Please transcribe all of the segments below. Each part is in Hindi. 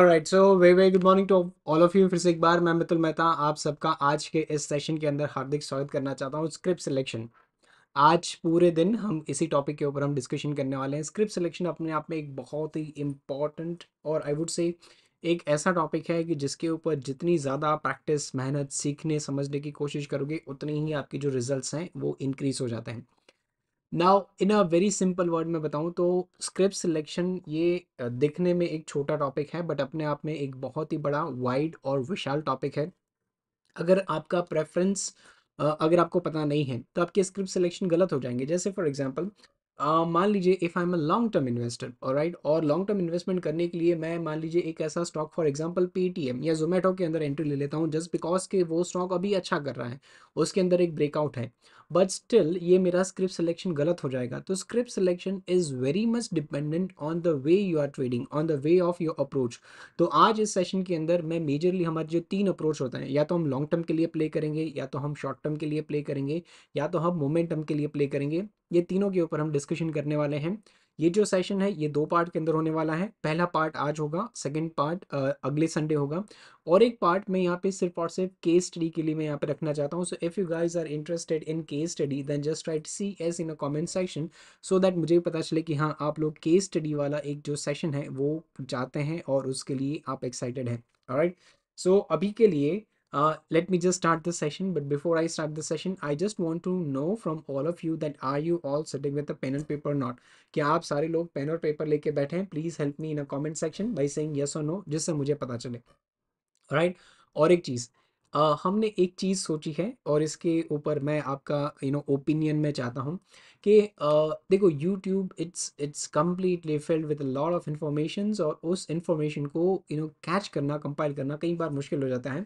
Right so very very good morning to all of you फिर से एक बार मैं मितुल मेहता आप सबका आज के इस सेशन के अंदर हार्दिक स्वागत करना चाहता हूँ स्क्रिप्ट सिलेक्शन आज पूरे दिन हम इसी टॉपिक के ऊपर हम डिस्कशन करने वाले हैं स्क्रिप्ट सिलेक्शन अपने आप में एक बहुत ही इम्पॉर्टेंट और आई वुड से एक ऐसा टॉपिक है कि जिसके ऊपर जितनी ज़्यादा प्रैक्टिस मेहनत सीखने समझने की कोशिश करोगे उतनी ही आपकी जो रिजल्ट हैं वो इंक्रीज़ हो जाते हैं now in a very simple word में बताऊं तो स्क्रिप्ट सिलेक्शन ये दिखने में एक छोटा टॉपिक है बट अपने आप में एक बहुत ही बड़ा वाइड और विशाल टॉपिक है अगर आपका प्रेफरेंस अगर आपको पता नहीं है तो आपके स्क्रिप्ट सिलेक्शन गलत हो जाएंगे जैसे फॉर एग्जांपल मान लीजिए if I am a long term investor और राइट और लॉन्ग टर्म इन्वेस्टमेंट करने के लिए मैं मान लीजिए एक ऐसा स्टॉक फॉर एग्जांपल पेटीएम या जोमेटो के अंदर एंट्री ले लेता हूँ जस्ट बिकॉज के वो स्टॉक अभी अच्छा कर रहा है उसके अंदर एक ब्रेकआउट है बट स्टिल ये मेरा स्क्रिप्ट सिलेक्शन गलत हो जाएगा तो script selection is very much dependent on the way you are trading on the way of your approach तो आज इस सेशन के अंदर मैं मेजरली हमारे जो तीन अप्रोच होते हैं या तो हम लॉन्ग टर्म के लिए प्ले करेंगे या तो हम शॉर्ट टर्म के लिए प्ले करेंगे या तो हम मोमेंटम के लिए प्ले करेंगे ये तीनों के ऊपर हम डिस्कशन करने वाले हैं ये जो सेशन है ये दो पार्ट के अंदर होने वाला है पहला पार्ट आज होगा सेकेंड पार्ट अगले संडे होगा और एक पार्ट मैं यहाँ पे सिर्फ और सिर्फ केस स्टडी के लिए मैं यहाँ पे रखना चाहता हूँ so if you guys are interested in case study then just write C S in a comment section so that मुझे पता चले कि हाँ आप लोग केस स्टडी वाला एक जो सेशन है वो जाते हैं और उसके लिए आप एक्साइटेड हैं राइट सो अभी के लिए Uh, let me just start the session. But before I start the session, I just want to know from all of you that are you all sitting with a pen and paper or not? क्या आप सारे लोग पेन और पेपर लेके बैठे हैं please help me in a comment section by saying yes और नो जिससे mujhe pata chale right right? और एक चीज़ Uh, हमने एक चीज़ सोची है और इसके ऊपर मैं आपका यू नो ओपिनियन मैं चाहता हूँ कि uh, देखो YouTube it's it's completely filled with lot of information और उस इन्फॉर्मेशन को यू नो कैच करना कंपाइल करना कई बार मुश्किल हो जाता है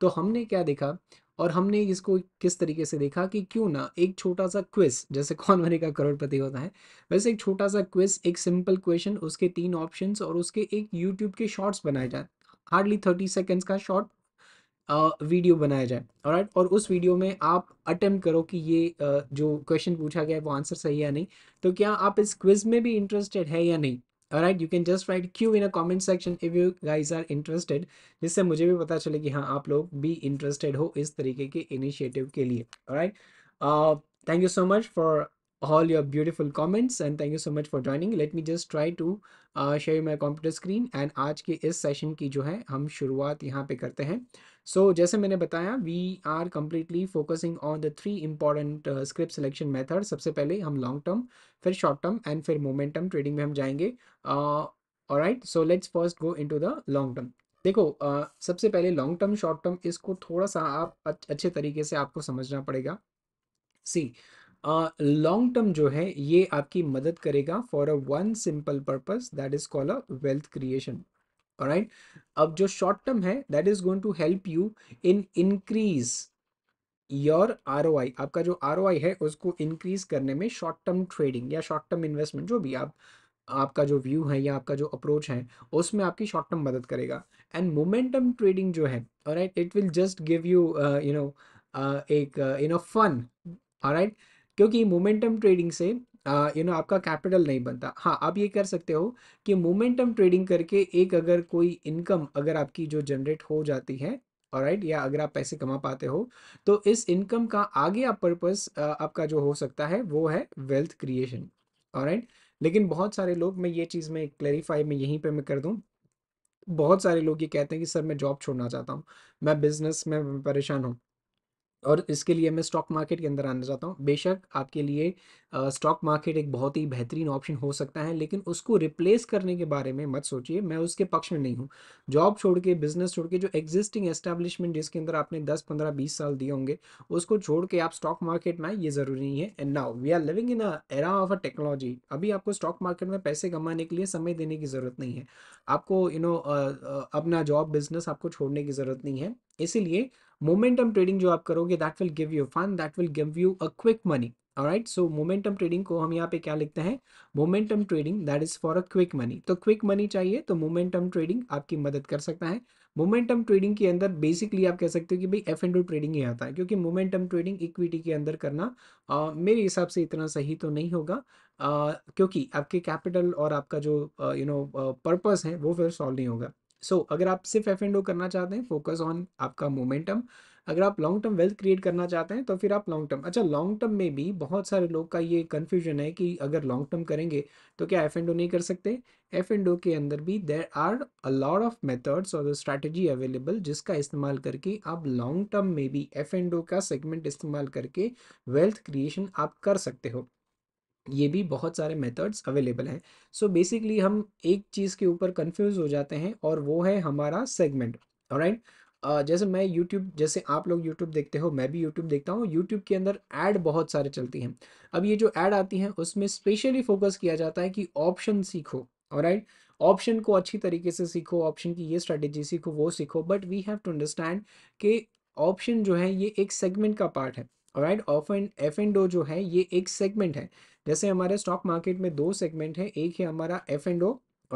तो हमने क्या देखा और हमने इसको किस तरीके से देखा कि क्यों ना एक छोटा सा क्विज जैसे कौन बनेगा करोड़पति होता है वैसे एक छोटा सा क्विज एक सिंपल क्वेश्चन उसके तीन ऑप्शन और उसके एक यूट्यूब के शॉर्ट्स बनाए जाए हार्डली थर्टी सेकेंड्स का शॉर्ट वीडियो बनाया जाए राइट और उस वीडियो में आप अटेम्प्ट करो कि ये जो क्वेश्चन पूछा गया है वो आंसर सही है या नहीं तो क्या आप इस क्विज में भी इंटरेस्टेड है या नहीं all right you can just write Q in a comment section if you guys are interested जिससे मुझे भी पता चले कि हाँ आप लोग भी interested हो इस तरीके ke initiative के all right uh, thank you so much for all your beautiful comments and thank you so much for joining let me just try to uh, share my computer screen and आज के is session ki जो है हम शुरुआत यहाँ पे करते हैं सो so, जैसे मैंने बताया we are completely focusing on the three important script selection method सबसे पहले हम लॉन्ग टर्म फिर शॉर्ट टर्म एंड फिर मोमेंटम ट्रेडिंग में हम जाएंगे right so let's first go into the long term देखो uh, सबसे पहले लॉन्ग टर्म शॉर्ट टर्म इसको थोड़ा सा आप अच्छे तरीके से आपको समझना पड़ेगा सी लॉन्ग टर्म जो है ये आपकी मदद करेगा for a one simple purpose that is call a wealth creation right अब जो शॉर्ट टर्म है that is going to help you in increase your R आपका जो आर है उसको इंक्रीज करने में शॉर्ट टर्म ट्रेडिंग या शॉर्ट टर्म इन्वेस्टमेंट जो भी आप आपका जो व्यू है या आपका जो अप्रोच है उसमें आपकी शॉर्ट टर्म मदद करेगा एंड मोमेंटम ट्रेडिंग जो है right it will just give you you know एक यू नो फन राइट क्योंकि मोमेंटम ट्रेडिंग से यू नो आपका कैपिटल नहीं बनता हाँ आप ये कर सकते हो कि मोमेंटम ट्रेडिंग करके एक अगर कोई इनकम अगर आपकी जो जनरेट हो जाती है और राइट या अगर आप पैसे कमा पाते हो तो इस इनकम का आगे आप पर्पस आपका जो हो सकता है वो है वेल्थ क्रिएशन और राइट लेकिन बहुत सारे लोग मैं ये चीज़ में क्लैरिफाई में यहीं पे मैं कर दूँ बहुत सारे लोग ये कहते हैं कि सर मैं जॉब छोड़ना चाहता हूँ मैं बिज़नेस में परेशान हूँ और इसके लिए मैं स्टॉक मार्केट के अंदर आना चाहता हूँ बेशक आपके लिए स्टॉक मार्केट एक बहुत ही बेहतरीन ऑप्शन हो सकता है लेकिन उसको रिप्लेस करने के बारे में मत सोचिए मैं उसके पक्ष में नहीं हूँ जॉब छोड़ के बिजनेस छोड़ के जो एग्जिस्टिंग एस्टेब्लिशमेंट जिसके अंदर आपने 10 15 20 साल दिए होंगे उसको छोड़ के आप स्टॉक मार्केट में ये ज़रूरी नहीं है and now we are living in era of a technology अभी आपको स्टॉक मार्केट में पैसे कमाने के लिए समय देने की ज़रूरत नहीं है आपको यू नो अपना जॉब बिजनेस आपको छोड़ने की ज़रूरत नहीं है इसीलिए मोमेंटम ट्रेडिंग जो आप करोगे that will give you fun that will give you a quick money right so momentum trading को हम यहाँ पे क्या लिखते हैं momentum trading that is for a quick money तो क्विक मनी चाहिए तो मोमेंटम ट्रेडिंग आपकी मदद कर सकता है मोमेंटम ट्रेडिंग के अंदर बेसिकली आप कह सकते हो कि भाई एफ एंड ट्रेडिंग ही आता है क्योंकि मोमेंटम ट्रेडिंग इक्विटी के अंदर करना आ, मेरे हिसाब से इतना सही तो नहीं होगा आ, क्योंकि आपके कैपिटल और आपका जो यू नो पर्पस है वो फिर सॉल्व नहीं होगा सो so, अगर आप सिर्फ एफ एंड ओ करना चाहते हैं फोकस ऑन आपका मोमेंटम अगर आप लॉन्ग टर्म वेल्थ क्रिएट करना चाहते हैं तो फिर आप लॉन्ग टर्म अच्छा लॉन्ग टर्म में भी बहुत सारे लोग का ये कन्फ्यूजन है कि अगर लॉन्ग टर्म करेंगे तो क्या एफ एंड ओ नहीं कर सकते एफ एंड ओ के अंदर भी there are a lot of methods और स्ट्रैटेजी अवेलेबल जिसका इस्तेमाल करके आप लॉन्ग टर्म में भी एफ एंड ओ का सेगमेंट इस्तेमाल करके वेल्थ क्रिएशन आप कर सकते हो ये भी बहुत सारे मेथड्स अवेलेबल हैं सो बेसिकली हम एक चीज़ के ऊपर कंफ्यूज हो जाते हैं और वो है हमारा सेगमेंट राइट जैसे मैं यूट्यूब जैसे आप लोग यूट्यूब देखते हो मैं भी यूट्यूब देखता हूँ यूट्यूब के अंदर ऐड बहुत सारे चलती हैं अब ये जो ऐड आती हैं उसमें स्पेशली फोकस किया जाता है कि ऑप्शन सीखो और राइट ऑप्शन को अच्छी तरीके से सीखो ऑप्शन की ये स्ट्रेटेजी सीखो वो सीखो but we have to understand कि ऑप्शन जो है ये एक सेगमेंट का पार्ट है right of and F and O जो है ये एक सेगमेंट है जैसे हमारे स्टॉक मार्केट में दो सेगमेंट है एक है हमारा एफ एंड ओ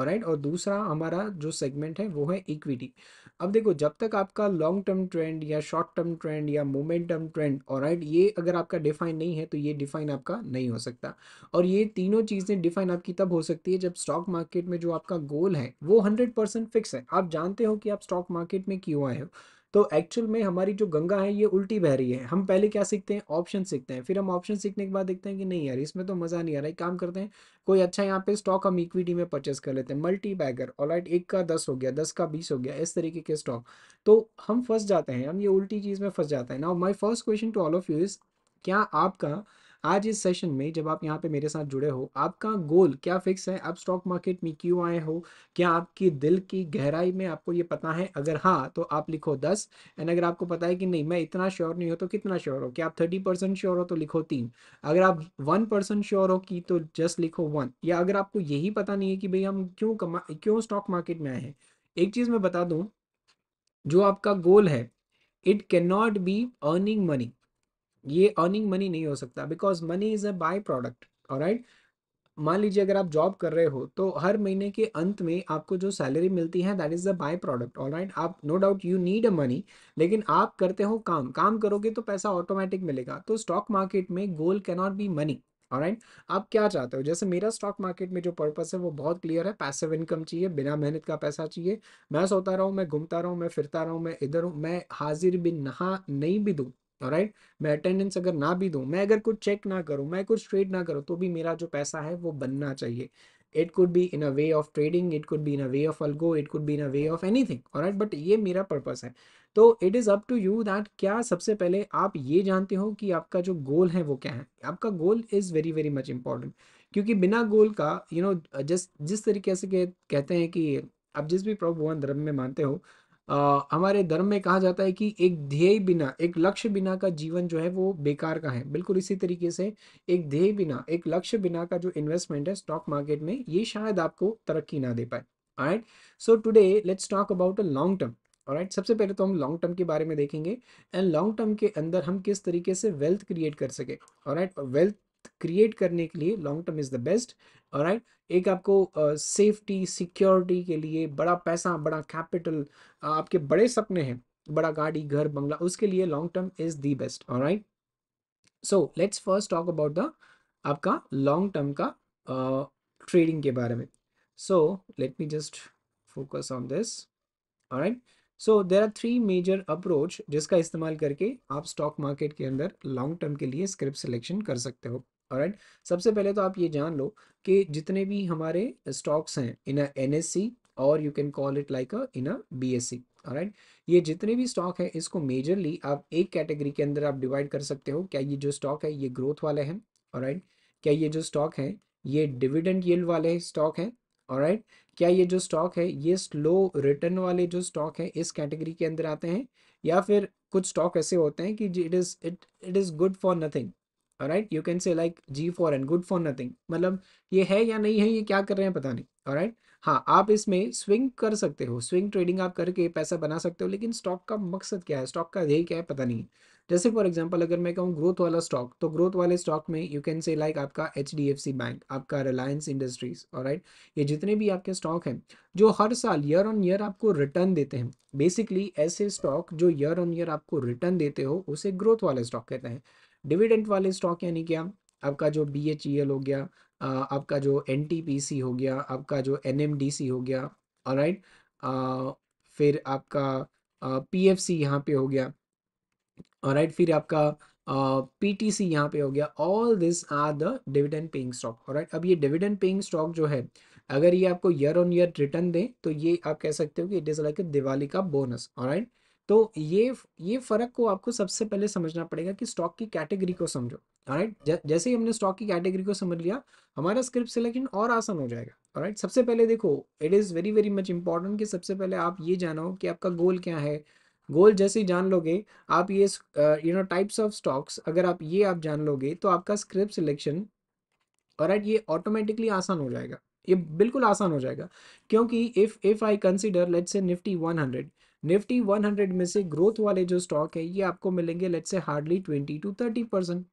राइट और दूसरा हमारा जो सेगमेंट है वो है इक्विटी अब देखो जब तक आपका लॉन्ग टर्म ट्रेंड या शॉर्ट टर्म ट्रेंड या मोमेंटम ट्रेंड और राइट ये अगर आपका डिफाइन नहीं है तो ये डिफाइन आपका नहीं हो सकता और ये तीनों चीज़ें डिफाइन आपकी तब हो सकती है जब स्टॉक मार्केट में जो आपका गोल है वो हंड्रेड फिक्स है आप जानते हो कि आप स्टॉक मार्केट में क्यों आए हो तो एक्चुअल में हमारी जो गंगा है ये उल्टी बह रही है हम पहले क्या सीखते हैं ऑप्शन सीखते हैं फिर हम ऑप्शन सीखने के बाद देखते हैं कि नहीं यार इसमें तो मज़ा नहीं आ रहा है काम करते हैं कोई अच्छा यहाँ पे स्टॉक हम इक्विटी में परचेस कर लेते हैं मल्टी बैगर ऑलराइट एक का दस हो गया दस का बीस हो गया इस तरीके के स्टॉक तो हम फंस जाते हैं हम ये उल्टी चीज़ में फंस जाते हैं ना my first question to all of you is क्या आपका आज इस सेशन में जब आप यहाँ पे मेरे साथ जुड़े हो आपका गोल क्या फिक्स है आप स्टॉक मार्केट में क्यों आए हो क्या आपकी दिल की गहराई में आपको ये पता है अगर हाँ तो आप लिखो दस एंड अगर आपको पता है कि नहीं मैं इतना श्योर नहीं हो तो कितना श्योर हो कि आप थर्टी परसेंट श्योर हो तो लिखो तीन अगर आप वन परसेंट श्योर हो कि तो जस्ट लिखो वन या अगर आपको यही पता नहीं है कि भाई हम क्यों कमा क्यों स्टॉक मार्केट में आए हैं एक चीज़ मैं बता दूँ जो आपका गोल है it can not be earning money ये अर्निंग मनी नहीं हो सकता because money is a by product right मान लीजिए अगर आप जॉब कर रहे हो तो हर महीने के अंत में आपको जो सैलरी मिलती है that is the by product all right आप no doubt you need a money लेकिन आप करते हो काम काम करोगे तो पैसा ऑटोमेटिक मिलेगा तो स्टॉक मार्केट में goal cannot be money right आप क्या चाहते हो जैसे मेरा स्टॉक मार्केट में जो पर्पस है वो बहुत क्लियर है पैसिव इनकम चाहिए बिना मेहनत का पैसा चाहिए मैं सोता रहा हूँ मैं घूमता रहा हूँ मैं फिरता रहा हूँ मैं इधर हूँ मैं हाजिर भी नहा नहीं भी दूँ राइट मैं अटेंडेंस अगर ना भी दूं मैं अगर कुछ चेक ना करूं मैं कुछ ट्रेड ना करूं तो भी मेरा जो पैसा है वो बनना चाहिए it could be in a way of trading it could be in a way of algo it could be in a way of anything और बट ये मेरा पर्पस है तो it is up to you that क्या सबसे पहले आप ये जानते हो कि आपका जो गोल है वो क्या है आपका goal is very very much important क्योंकि बिना गोल का यू नो जस्ट जिस तरीके से कहते हैं कि आप जिस भी प्रभु भगवान धर्म में मानते हो आ, हमारे धर्म में कहा जाता है कि एक ध्येय बिना एक लक्ष्य बिना का जीवन जो है वो बेकार का है बिल्कुल इसी तरीके से एक ध्येय बिना एक लक्ष्य बिना का जो इन्वेस्टमेंट है स्टॉक मार्केट में ये शायद आपको तरक्की ना दे पाए right so today let's talk about a long term right सबसे पहले तो हम लॉन्ग टर्म के बारे में देखेंगे एंड लॉन्ग टर्म के अंदर हम किस तरीके से वेल्थ क्रिएट कर सके और राइट वेल्थ क्रिएट करने के लिए long term is the best और राइट एक आपको सेफ्टी सिक्योरिटी के लिए बड़ा पैसा बड़ा कैपिटल आपके बड़े सपने हैं बड़ा गाड़ी घर बंगला उसके लिए long term is the best right so let's first talk about the आपका लॉन्ग टर्म का ट्रेडिंग uh, के बारे में so let me just focus on this all so there are three major approach जिसका इस्तेमाल करके आप स्टॉक मार्केट के अंदर लॉन्ग टर्म के लिए स्क्रिप्ट सिलेक्शन कर सकते हो राइट सबसे पहले तो आप ये जान लो कि जितने भी हमारे स्टॉक्स हैं इन अ एन और you can call it like a in a B S C right ये जितने भी स्टॉक है इसको मेजरली आप एक कैटेगरी के अंदर आप डिवाइड कर सकते हो क्या ये जो स्टॉक है ये ग्रोथ वाले हैं राइट क्या ये जो स्टॉक है ये डिविडेंड येल्ड वाले स्टॉक हैं राइट क्या ये जो स्टॉक है ये स्लो रिटर्न वाले जो स्टॉक है इस कैटेगरी के अंदर आते हैं या फिर कुछ स्टॉक ऐसे होते हैं कि it is it it is good for nothing right you can say like G for N good for nothing मतलब ये है या नहीं है ये क्या कर रहे हैं पता नहीं राइट right? हाँ आप इसमें स्विंग कर सकते हो स्विंग ट्रेडिंग आप करके पैसा बना सकते हो लेकिन स्टॉक का मकसद क्या है स्टॉक का ध्येय क्या है पता नहीं जैसे फॉर एग्जांपल अगर मैं कहूँ ग्रोथ वाला स्टॉक तो ग्रोथ वाले स्टॉक में यू कैन से लाइक आपका एच बैंक आपका रिलायंस इंडस्ट्रीज और राइट ये जितने भी आपके स्टॉक हैं जो हर साल ईयर ऑन ईयर आपको रिटर्न देते हैं बेसिकली ऐसे स्टॉक जो ईयर ऑन ईयर आपको रिटर्न देते हो उसे ग्रोथ वाले स्टॉक कहते हैं डिविडेंट वाले स्टॉक यानी क्या आपका जो बी एच ई एल हो गया आपका जो एन टी पी सी हो गया आपका जो एन एम डी सी हो गया और राइट फिर आपका पी एफ सी यहाँ पे हो गया और राइट फिर आपका पी टी सी यहाँ पे हो गया all this are the dividend paying stock और राइट अब ये डिविडेंड पेइंग स्टॉक जो है अगर ये आपको ईयर ऑन ईयर रिटर्न दें तो ये आप कह सकते हो कि इट इज़ लाइक दिवाली का बोनस और राइट तो ये ये फ़र्क को आपको सबसे पहले समझना पड़ेगा कि स्टॉक की कैटेगरी को समझो राइट जैसे ही हमने स्टॉक की कैटेगरी को समझ लिया हमारा स्क्रिप्ट सिलेक्शन और आसान हो जाएगा राइट सबसे पहले देखो it is very very much important कि सबसे पहले आप ये जानो कि आपका गोल क्या है गोल जैसे ही जान लोगे आप ये you know types of stocks अगर आप ये आप जान लोगे तो आपका स्क्रिप्ट सिलेक्शन और ये ऑटोमेटिकली आसान हो जाएगा ये बिल्कुल आसान हो जाएगा क्योंकि if if I consider let's say Nifty hundred Nifty 100 में से ग्रोथ वाले जो स्टॉक है ये आपको मिलेंगे let say hardly 20 to 30 percent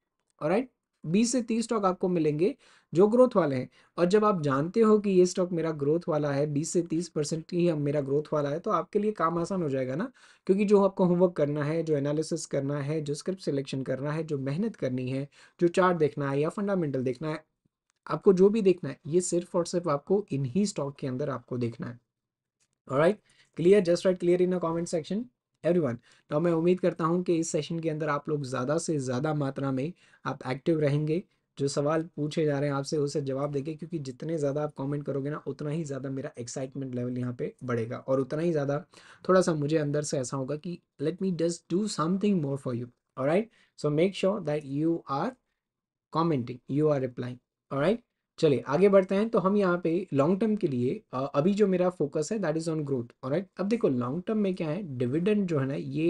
और राइट बीस से तीस स्टॉक आपको मिलेंगे जो ग्रोथ वाले हैं और जब आप जानते हो कि ये स्टॉक मेरा ग्रोथ वाला है बीस से तीस परसेंट ही हम मेरा ग्रोथ वाला है तो आपके लिए काम आसान हो जाएगा ना क्योंकि जो आपको होमवर्क करना है जो एनालिसिस करना है जो स्क्रिप्ट सिलेक्शन करना है जो मेहनत करनी है जो चार्ट देखना है या फंडामेंटल देखना है आपको जो भी देखना है ये सिर्फ और सिर्फ आपको इन्हीं स्टॉक के अंदर आपको देखना है right right? Clear just right clear in a comment section everyone तो मैं उम्मीद करता हूँ कि इस सेशन के अंदर आप लोग ज़्यादा से ज़्यादा मात्रा में आप एक्टिव रहेंगे जो सवाल पूछे जा रहे हैं आपसे उसे जवाब देंगे क्योंकि जितने ज़्यादा आप कमेंट करोगे ना उतना ही ज़्यादा मेरा एक्साइटमेंट लेवल यहाँ पे बढ़ेगा और उतना ही ज़्यादा थोड़ा सा मुझे अंदर से ऐसा होगा कि let me just do something more for you और right so make sure that you are commenting you are replying और राइट चलिए आगे बढ़ते हैं तो हम यहाँ पे लॉन्ग टर्म के लिए अभी जो मेरा फोकस है दैट इज़ ऑन ग्रोथ और राइट अब देखो लॉन्ग टर्म में क्या है डिविडेंड जो है ना ये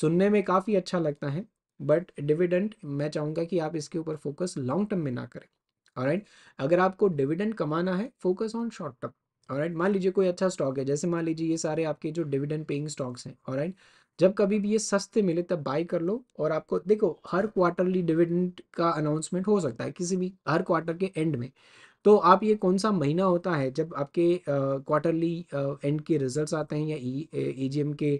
सुनने में काफ़ी अच्छा लगता है बट डिविडेंड मैं चाहूँगा कि आप इसके ऊपर फोकस लॉन्ग टर्म में ना करें और राइट अगर आपको डिविडेंड कमाना है फोकस ऑन शॉर्ट टर्म और मान लीजिए कोई अच्छा स्टॉक है जैसे मान लीजिए ये सारे आपके जो डिविडेंड पेइंग स्टॉक्स हैं और जब कभी भी ये सस्ते मिले तब बाई कर लो और आपको देखो हर क्वार्टरली डिविडेंड का अनाउंसमेंट हो सकता है किसी भी हर क्वार्टर के एंड में तो आप ये कौन सा महीना होता है जब आपके क्वार्टरली एंड के रिजल्ट्स आते हैं या e, ए जी e के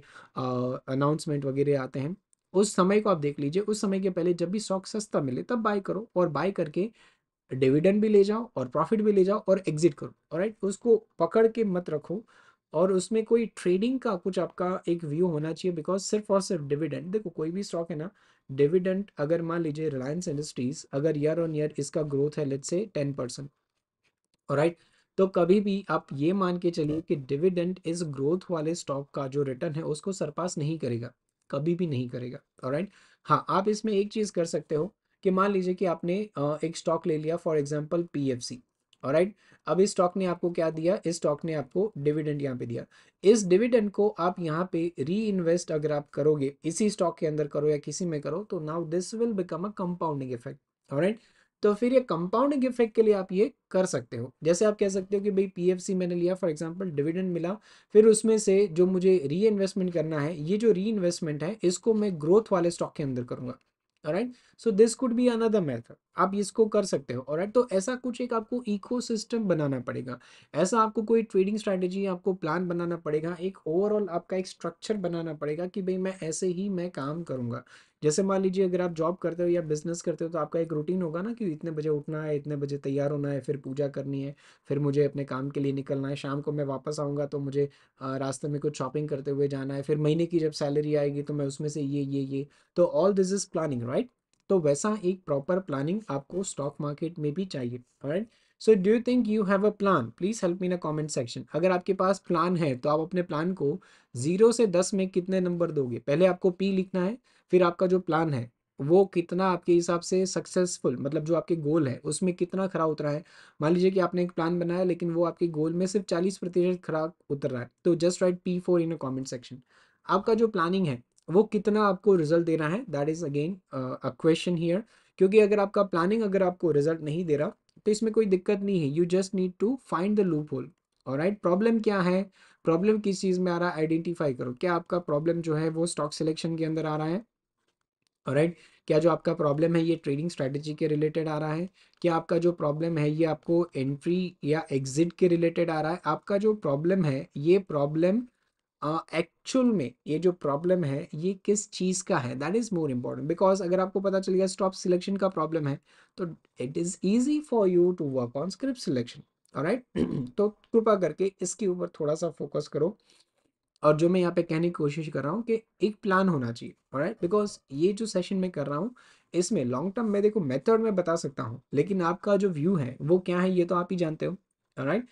अनाउंसमेंट वगैरह आते हैं उस समय को आप देख लीजिए उस समय के पहले जब भी स्टॉक सस्ता मिले तब बाय करो और बाय करके डिविडेंड भी ले जाओ और प्रॉफिट भी ले जाओ और एग्जिट करो राइट उसको पकड़ के मत रखो और उसमें कोई ट्रेडिंग का कुछ आपका एक व्यू होना चाहिए बिकॉज सिर्फ और सिर्फ डिविडेंड देखो कोई भी स्टॉक है ना डिविडेंड अगर मान लीजिए रिलायंस इंडस्ट्रीज अगर ईयर ऑन ईयर इसका ग्रोथ है let say ten percent right तो कभी भी आप ये मान के चलिए कि डिविडेंड इस ग्रोथ वाले स्टॉक का जो रिटर्न है उसको सरपास नहीं करेगा कभी भी नहीं करेगा राइट हाँ आप इसमें एक चीज़ कर सकते हो कि मान लीजिए कि आपने एक स्टॉक ले लिया फॉर एग्जाम्पल पी और राइट अब इस स्टॉक ने आपको क्या दिया इस स्टॉक ने आपको डिविडेंड यहाँ पे दिया इस डिविडेंड को आप यहाँ पे री इन्वेस्ट अगर आप करोगे इसी स्टॉक के अंदर करो या किसी में करो तो now this will become a compounding effect right तो फिर ये कंपाउंडिंग इफेक्ट के लिए आप ये कर सकते हो जैसे आप कह सकते हो कि भाई पीएफसी मैंने लिया फॉर एग्जांपल डिविडेंड मिला फिर उसमें से जो मुझे री इन्वेस्टमेंट करना है ये जो री इन्वेस्टमेंट है इसको मैं ग्रोथ वाले स्टॉक के अंदर करूंगा right so this could be another method आप इसको कर सकते हो राइट तो ऐसा कुछ एक आपको इकोसिस्टम बनाना पड़ेगा ऐसा आपको कोई ट्रेडिंग स्ट्रेटेजी आपको प्लान बनाना पड़ेगा एक ओवरऑल आपका एक स्ट्रक्चर बनाना पड़ेगा कि भाई मैं ऐसे ही मैं काम करूंगा जैसे मान लीजिए अगर आप जॉब करते हो या बिजनेस करते हो तो आपका एक रूटीन होगा ना कि इतने बजे उठना है इतने बजे तैयार होना है फिर पूजा करनी है फिर मुझे अपने काम के लिए निकलना है शाम को मैं वापस आऊँगा तो मुझे रास्ते में कुछ शॉपिंग करते हुए जाना है फिर महीने की जब सैलरी आएगी तो मैं उसमें से ये ये ये तो all this is planning right तो वैसा एक प्रॉपर प्लानिंग आपको स्टॉक मार्केट में भी चाहिए right so do you think you have a plan please help me in a comment section अगर आपके पास प्लान है तो आप अपने प्लान को ज़ीरो से दस में कितने नंबर दोगे पहले आपको पी लिखना है फिर आपका जो प्लान है वो कितना आपके हिसाब से सक्सेसफुल मतलब जो आपके गोल है उसमें कितना खरा उतरा है मान लीजिए कि आपने एक प्लान बनाया लेकिन वो आपके गोल में सिर्फ चालीस प्रतिशत खरा उतर रहा है तो just write P four in a comment section आपका जो प्लानिंग है वो कितना आपको रिजल्ट देना है that is again a question here क्योंकि अगर आपका प्लानिंग अगर आपको रिजल्ट नहीं दे रहा तो इसमें कोई दिक्कत नहीं है you just need to find the loophole और राइट प्रॉब्लम क्या है प्रॉब्लम किस चीज़ में आ रहा है आइडेंटिफाई करो क्या आपका प्रॉब्लम जो है वो स्टॉक सिलेक्शन के अंदर आ रहा है और राइट क्या जो आपका प्रॉब्लम है ये ट्रेडिंग स्ट्रैटेजी के रिलेटेड आ रहा है क्या आपका जो प्रॉब्लम है ये आपको एंट्री या एग्जिट के रिलेटेड आ रहा है आपका जो प्रॉब्लम है ये प्रॉब्लम एक्चुअल uh, में ये जो प्रॉब्लम है ये किस चीज़ का है that is more important because अगर आपको पता चल गया स्टॉप सिलेक्शन का प्रॉब्लम है तो it is easy for you to work on script selection right तो कृपा करके इसके ऊपर थोड़ा सा फोकस करो और जो मैं यहाँ पे कहने की कोशिश कर रहा हूँ कि एक प्लान होना चाहिए राइट बिकॉज ये जो सेशन मैं कर रहा हूँ इसमें लॉन्ग टर्म में देखो मेथड में बता सकता हूँ लेकिन आपका जो व्यू है वो क्या है ये तो आप ही जानते हो राइट right?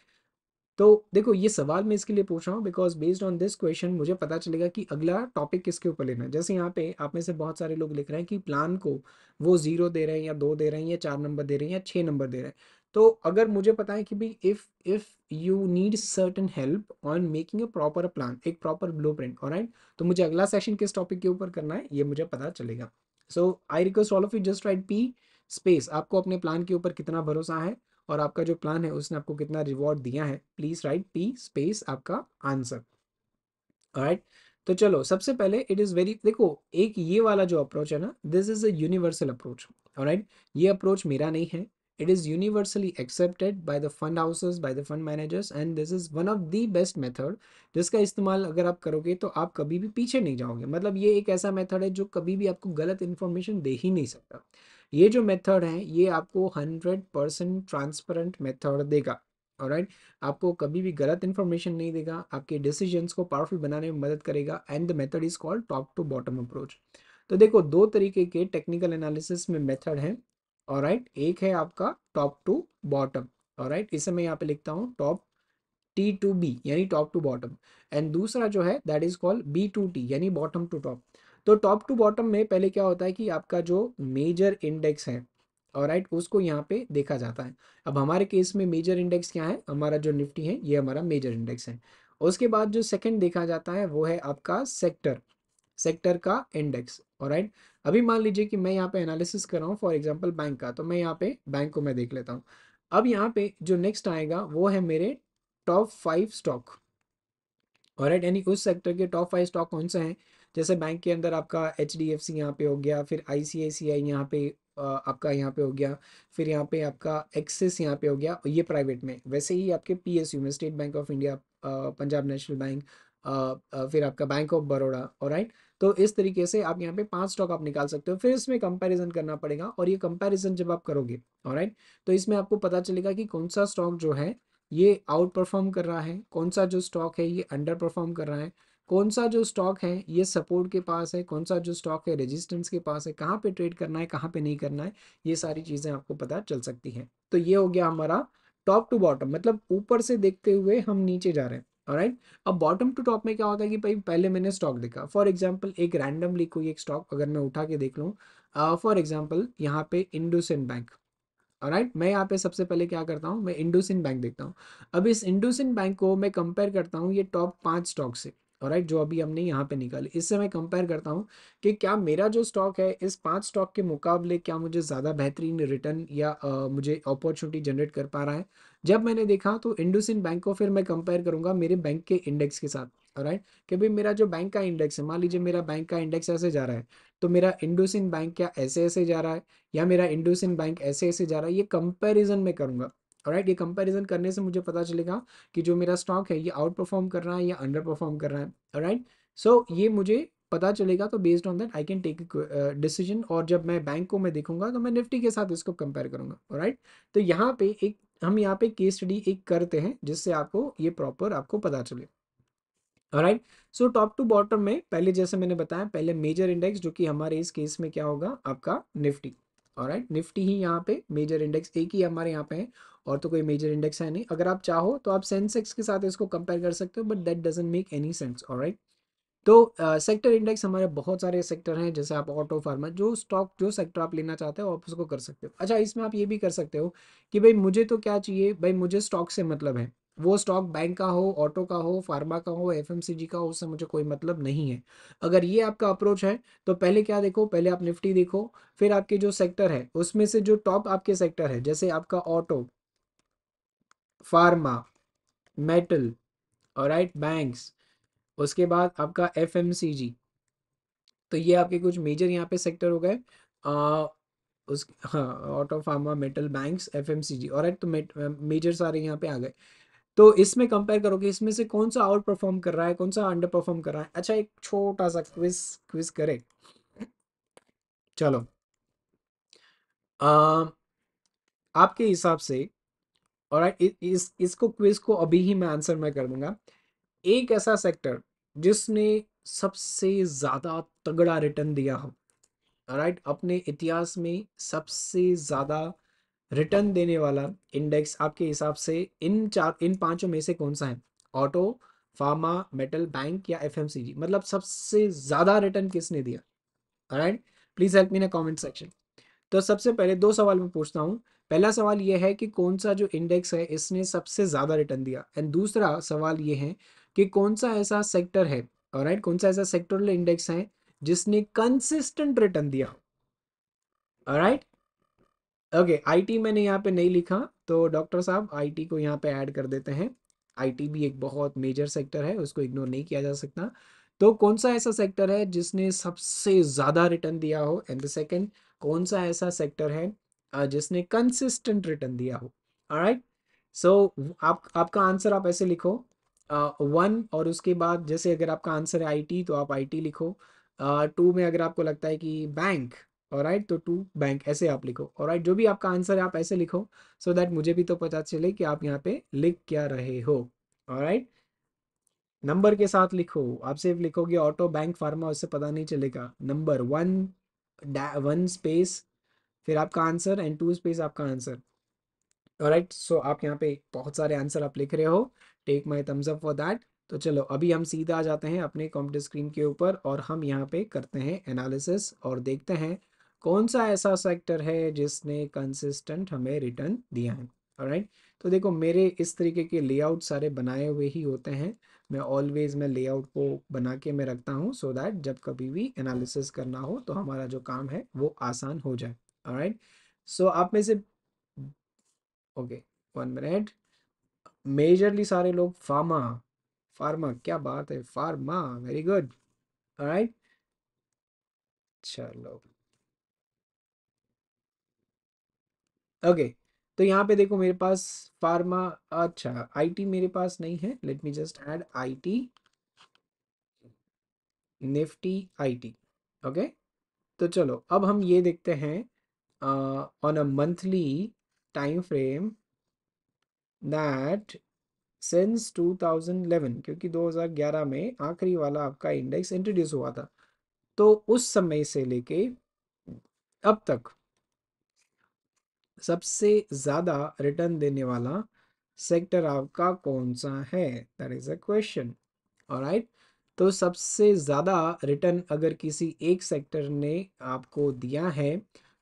तो देखो ये सवाल मैं इसके लिए पूछ रहा हूँ because based on this question मुझे पता चलेगा कि अगला टॉपिक किसके ऊपर लेना है जैसे यहाँ पे आप में से बहुत सारे लोग लिख रहे हैं कि प्लान को वो जीरो दे रहे हैं या दो दे रहे हैं या चार नंबर दे रहे हैं या छः नंबर दे रहे हैं तो अगर मुझे पता है कि भाई if if you need certain help on making a proper plan एक प्रॉपर ब्लू प्रिंट और तो मुझे अगला सेशन किस टॉपिक के ऊपर करना है ये मुझे पता चलेगा so I request all of you just write P space आपको अपने प्लान के ऊपर कितना भरोसा है और आपका जो प्लान है उसने आपको कितना रिवॉर्ड दिया है प्लीज़ राइट पी स्पेस आपका आंसर राइट तो चलो सबसे पहले इट इज़ वेरी देखो एक ये वाला जो अप्रोच है ना this is a universal approach right ये अप्रोच मेरा नहीं है it is universally accepted by the fund houses by the fund managers and this is one of the best method जिसका इस्तेमाल अगर आप करोगे तो आप कभी भी पीछे नहीं जाओगे मतलब ये एक ऐसा मेथड है जो कभी भी आपको गलत इन्फॉर्मेशन दे ही नहीं सकता ये जो मेथड है ये आपको हंड्रेड परसेंट ट्रांसपेरेंट मेथड देगा और राइट आपको कभी भी गलत इन्फॉर्मेशन नहीं देगा आपके डिसीजंस को पावरफुल बनाने में मदद करेगा and the method is called top to bottom approach तो देखो दो तरीके के टेक्निकल एनालिसिस में मेथड है और राइट एक है आपका टॉप टू बॉटम और राइट इसे मैं यहाँ पे लिखता हूँ टॉप टी टू बी यानी टॉप टू बॉटम एंड दूसरा जो है that is called B to T यानी बॉटम टू टॉप तो टॉप टू बॉटम में पहले क्या होता है कि आपका जो मेजर इंडेक्स है और राइट उसको यहाँ पे देखा जाता है अब हमारे केस में मेजर इंडेक्स क्या है हमारा जो निफ्टी है ये हमारा मेजर इंडेक्स है उसके बाद जो सेकंड देखा जाता है वो है आपका सेक्टर सेक्टर का इंडेक्स और राइट अभी मान लीजिए कि मैं यहाँ पे एनालिसिस कर रहा हूँ फॉर एग्जाम्पल बैंक का तो मैं यहाँ पे बैंक को मैं देख लेता हूँ अब यहाँ पे जो नेक्स्ट आएगा वो है मेरे टॉप फाइव स्टॉक और राइट यानी उस सेक्टर के टॉप फाइव स्टॉक कौन से हैं जैसे बैंक के अंदर आपका एच डी एफ सी यहाँ पे हो गया फिर आई सी आई सी आई यहाँ पे आपका यहाँ पे हो गया फिर यहाँ पे आपका एक्सिस यहाँ पे हो गया ये प्राइवेट में वैसे ही आपके पी एस यू में स्टेट बैंक ऑफ इंडिया पंजाब नेशनल बैंक फिर आपका बैंक ऑफ बड़ौड़ा और राइट तो इस तरीके से आप यहाँ पे पांच स्टॉक आप निकाल सकते हो फिर इसमें कंपैरिजन करना पड़ेगा और ये कंपैरिजन जब आप करोगे और राइट तो इसमें आपको पता चलेगा कि कौन सा स्टॉक जो है ये आउट परफॉर्म कर रहा है कौन सा जो स्टॉक है ये अंडर परफॉर्म कर रहा है कौन सा जो स्टॉक है ये सपोर्ट के पास है कौन सा जो स्टॉक है रेजिस्टेंस के पास है कहाँ पे ट्रेड करना है कहाँ पे नहीं करना है ये सारी चीज़ें आपको पता चल सकती हैं तो ये हो गया हमारा टॉप टू बॉटम मतलब ऊपर से देखते हुए हम नीचे जा रहे हैं राइट अब बॉटम टू टॉप में क्या होता है कि भाई पहले मैंने स्टॉक देखा फॉर एग्जाम्पल एक रैंडमली कोई एक स्टॉक अगर मैं उठा के देख लूँ फॉर एग्जाम्पल यहाँ पे इंडोस बैंक राइट मैं यहाँ पे सबसे पहले क्या करता हूँ मैं इंडोसिन बैंक देखता हूँ अब इस इंडोसिन बैंक को मैं कंपेयर करता हूँ ये टॉप पांच स्टॉक से और राइट जो अभी हमने यहाँ पे निकाले इससे मैं कंपेयर करता हूँ कि क्या मेरा जो स्टॉक है इस पांच स्टॉक के मुकाबले क्या मुझे ज़्यादा बेहतरीन रिटर्न या आ, मुझे अपॉर्चुनिटी जनरेट कर पा रहा है जब मैंने देखा तो इंडोसिन बैंक को फिर मैं कंपेयर करूंगा मेरे बैंक के इंडेक्स के साथ राइट कि भाई मेरा जो बैंक का इंडेक्स है मान लीजिए मेरा बैंक का इंडेक्स ऐसे जा रहा है तो मेरा इंडोसिन बैंक क्या ऐसे ऐसे जा रहा है या मेरा इंडोसिन बैंक ऐसे ऐसे जा रहा है ये कंपेरिजन में करूंगा राइट ये कंपैरिजन करने से मुझे पता चलेगा कि जो मेरा स्टॉक है ये आउट परफॉर्म कर रहा है या अंडर परफॉर्म कर रहा है राइट सो so, ये मुझे पता चलेगा तो based on that I can take decision और जब मैं बैंक को मैं देखूंगा तो मैं निफ्टी के साथ इसको कंपेयर करूंगा राइट तो यहाँ पे एक हम यहाँ पे केस स्टडी एक करते हैं जिससे आपको ये प्रॉपर आपको पता चले right so top to bottom में पहले जैसे मैंने बताया पहले मेजर इंडेक्स जो कि हमारे इस केस में क्या होगा आपका निफ्टी राइट निफ्टी ही यहाँ पे मेजर इंडेक्स एक ही हमारे यहाँ पे है और तो कोई मेजर इंडेक्स है नहीं अगर आप चाहो तो आप सेंसेक्स के साथ इसको कंपेयर कर सकते हो but that doesn't make any sense और तो सेक्टर uh, इंडेक्स हमारे बहुत सारे सेक्टर हैं जैसे आप ऑटो फार्मा जो स्टॉक जो सेक्टर आप लेना चाहते हो आप उसको कर सकते हो अच्छा इसमें आप ये भी कर सकते हो कि भाई मुझे तो क्या चाहिए भाई मुझे स्टॉक से मतलब है वो स्टॉक बैंक का हो ऑटो का हो फार्मा का हो एफ का हो उससे मुझे कोई मतलब नहीं है अगर ये आपका अप्रोच है तो पहले क्या देखो पहले आप निफ्टी देखो फिर आपके जो सेक्टर है उसमें से जो टॉप आपके सेक्टर है जैसे आपका ऑटो फार्मा मेटल और राइट बैंक्स उसके बाद आपका एफ तो ये आपके कुछ मेजर यहाँ पे सेक्टर हो गए उस हाँ auto pharma metal banks F M C G और तो मेजर सारे यहाँ पे आ गए तो इसमें कंपेयर करोगे इसमें से कौन सा आउट परफॉर्म कर रहा है कौन सा अंडर परफॉर्म कर रहा है अच्छा एक छोटा सा क्विज क्विज करे चलो आ, आपके हिसाब से और इस इसको क्विज को अभी ही मैं आंसर में कर दूंगा एक ऐसा सेक्टर जिसने सबसे ज़्यादा तगड़ा रिटर्न दिया हो राइट अपने इतिहास में सबसे ज़्यादा रिटर्न देने वाला इंडेक्स आपके हिसाब से इन चार इन पांचों में से कौन सा है ऑटो फार्मा मेटल बैंक या एफएमसीजी मतलब सबसे ज़्यादा रिटर्न किसने दिया right please help me in comment section तो सबसे पहले दो सवाल मैं पूछता हूँ पहला सवाल यह है कि कौन सा जो इंडेक्स है इसने सबसे ज़्यादा रिटर्न दिया एंड दूसरा सवाल यह है कि कौन सा ऐसा सेक्टर है और right? कौन सा ऐसा सेक्टोरल इंडेक्स है जिसने कंसिस्टेंट रिटर्न दिया राइट ओके आईटी मैंने यहाँ पे नहीं लिखा तो डॉक्टर साहब आईटी को यहाँ पे ऐड कर देते हैं आईटी भी एक बहुत मेजर सेक्टर है उसको इग्नोर नहीं किया जा सकता तो कौन सा ऐसा सेक्टर है जिसने सबसे ज़्यादा रिटर्न दिया हो एंड द सेकेंड कौन सा ऐसा सेक्टर है जिसने कंसिस्टेंट रिटर्न दिया हो राइट सो right? so, आप आपका आंसर आप ऐसे लिखो वन uh, और उसके बाद जैसे अगर आपका आंसर है आईटी तो आप आईटी लिखो टू uh, में अगर आपको लगता है कि बैंक और राइट तो टू बैंक ऐसे आप लिखो और राइट जो भी आपका आंसर है आप ऐसे लिखो सो so दैट मुझे भी तो पता चले कि आप यहाँ पे लिख क्या रहे हो और राइट नंबर के साथ लिखो आप सिर्फ लिखोगे ऑटो बैंक फार्मा उससे पता नहीं चलेगा नंबर वन वन स्पेस फिर आपका आंसर एंड टू स्पेस आपका आंसर राइट सो आप यहाँ पे बहुत सारे आंसर आप लिख रहे हो take my thumbs up for that तो चलो अभी हम सीधा आ जाते हैं अपने कंप्यूटर स्क्रीन के ऊपर और हम यहाँ पे करते हैं एनालिसिस और देखते हैं कौन सा ऐसा सेक्टर है जिसने कंसिस्टेंट हमें रिटर्न दिया है राइट तो देखो मेरे इस तरीके के लेआउट सारे बनाए हुए ही होते हैं मैं ऑलवेज मैं लेआउट को बना के मैं रखता हूँ सो दैट जब कभी भी एनालिसिस करना हो तो हमारा जो काम है वो आसान हो जाए राइट सो आप में से ओके वन मिनट मेजरली सारे लोग फार्मा फार्मा क्या बात है फार्मा वेरी गुड राइट चलो ओके okay, तो यहाँ पे देखो मेरे पास फार्मा अच्छा आईटी मेरे पास नहीं है let me just add IT Nifty IT okay तो चलो अब हम ये देखते हैं uh, on a monthly time frame that since 2011 क्योंकि 2011 में आखिरी वाला आपका इंडेक्स इंट्रोड्यूस हुआ था तो उस समय से लेके अब तक सबसे ज़्यादा रिटर्न देने वाला सेक्टर आपका कौन सा है that is a question right तो सबसे ज़्यादा रिटर्न अगर किसी एक सेक्टर ने आपको दिया है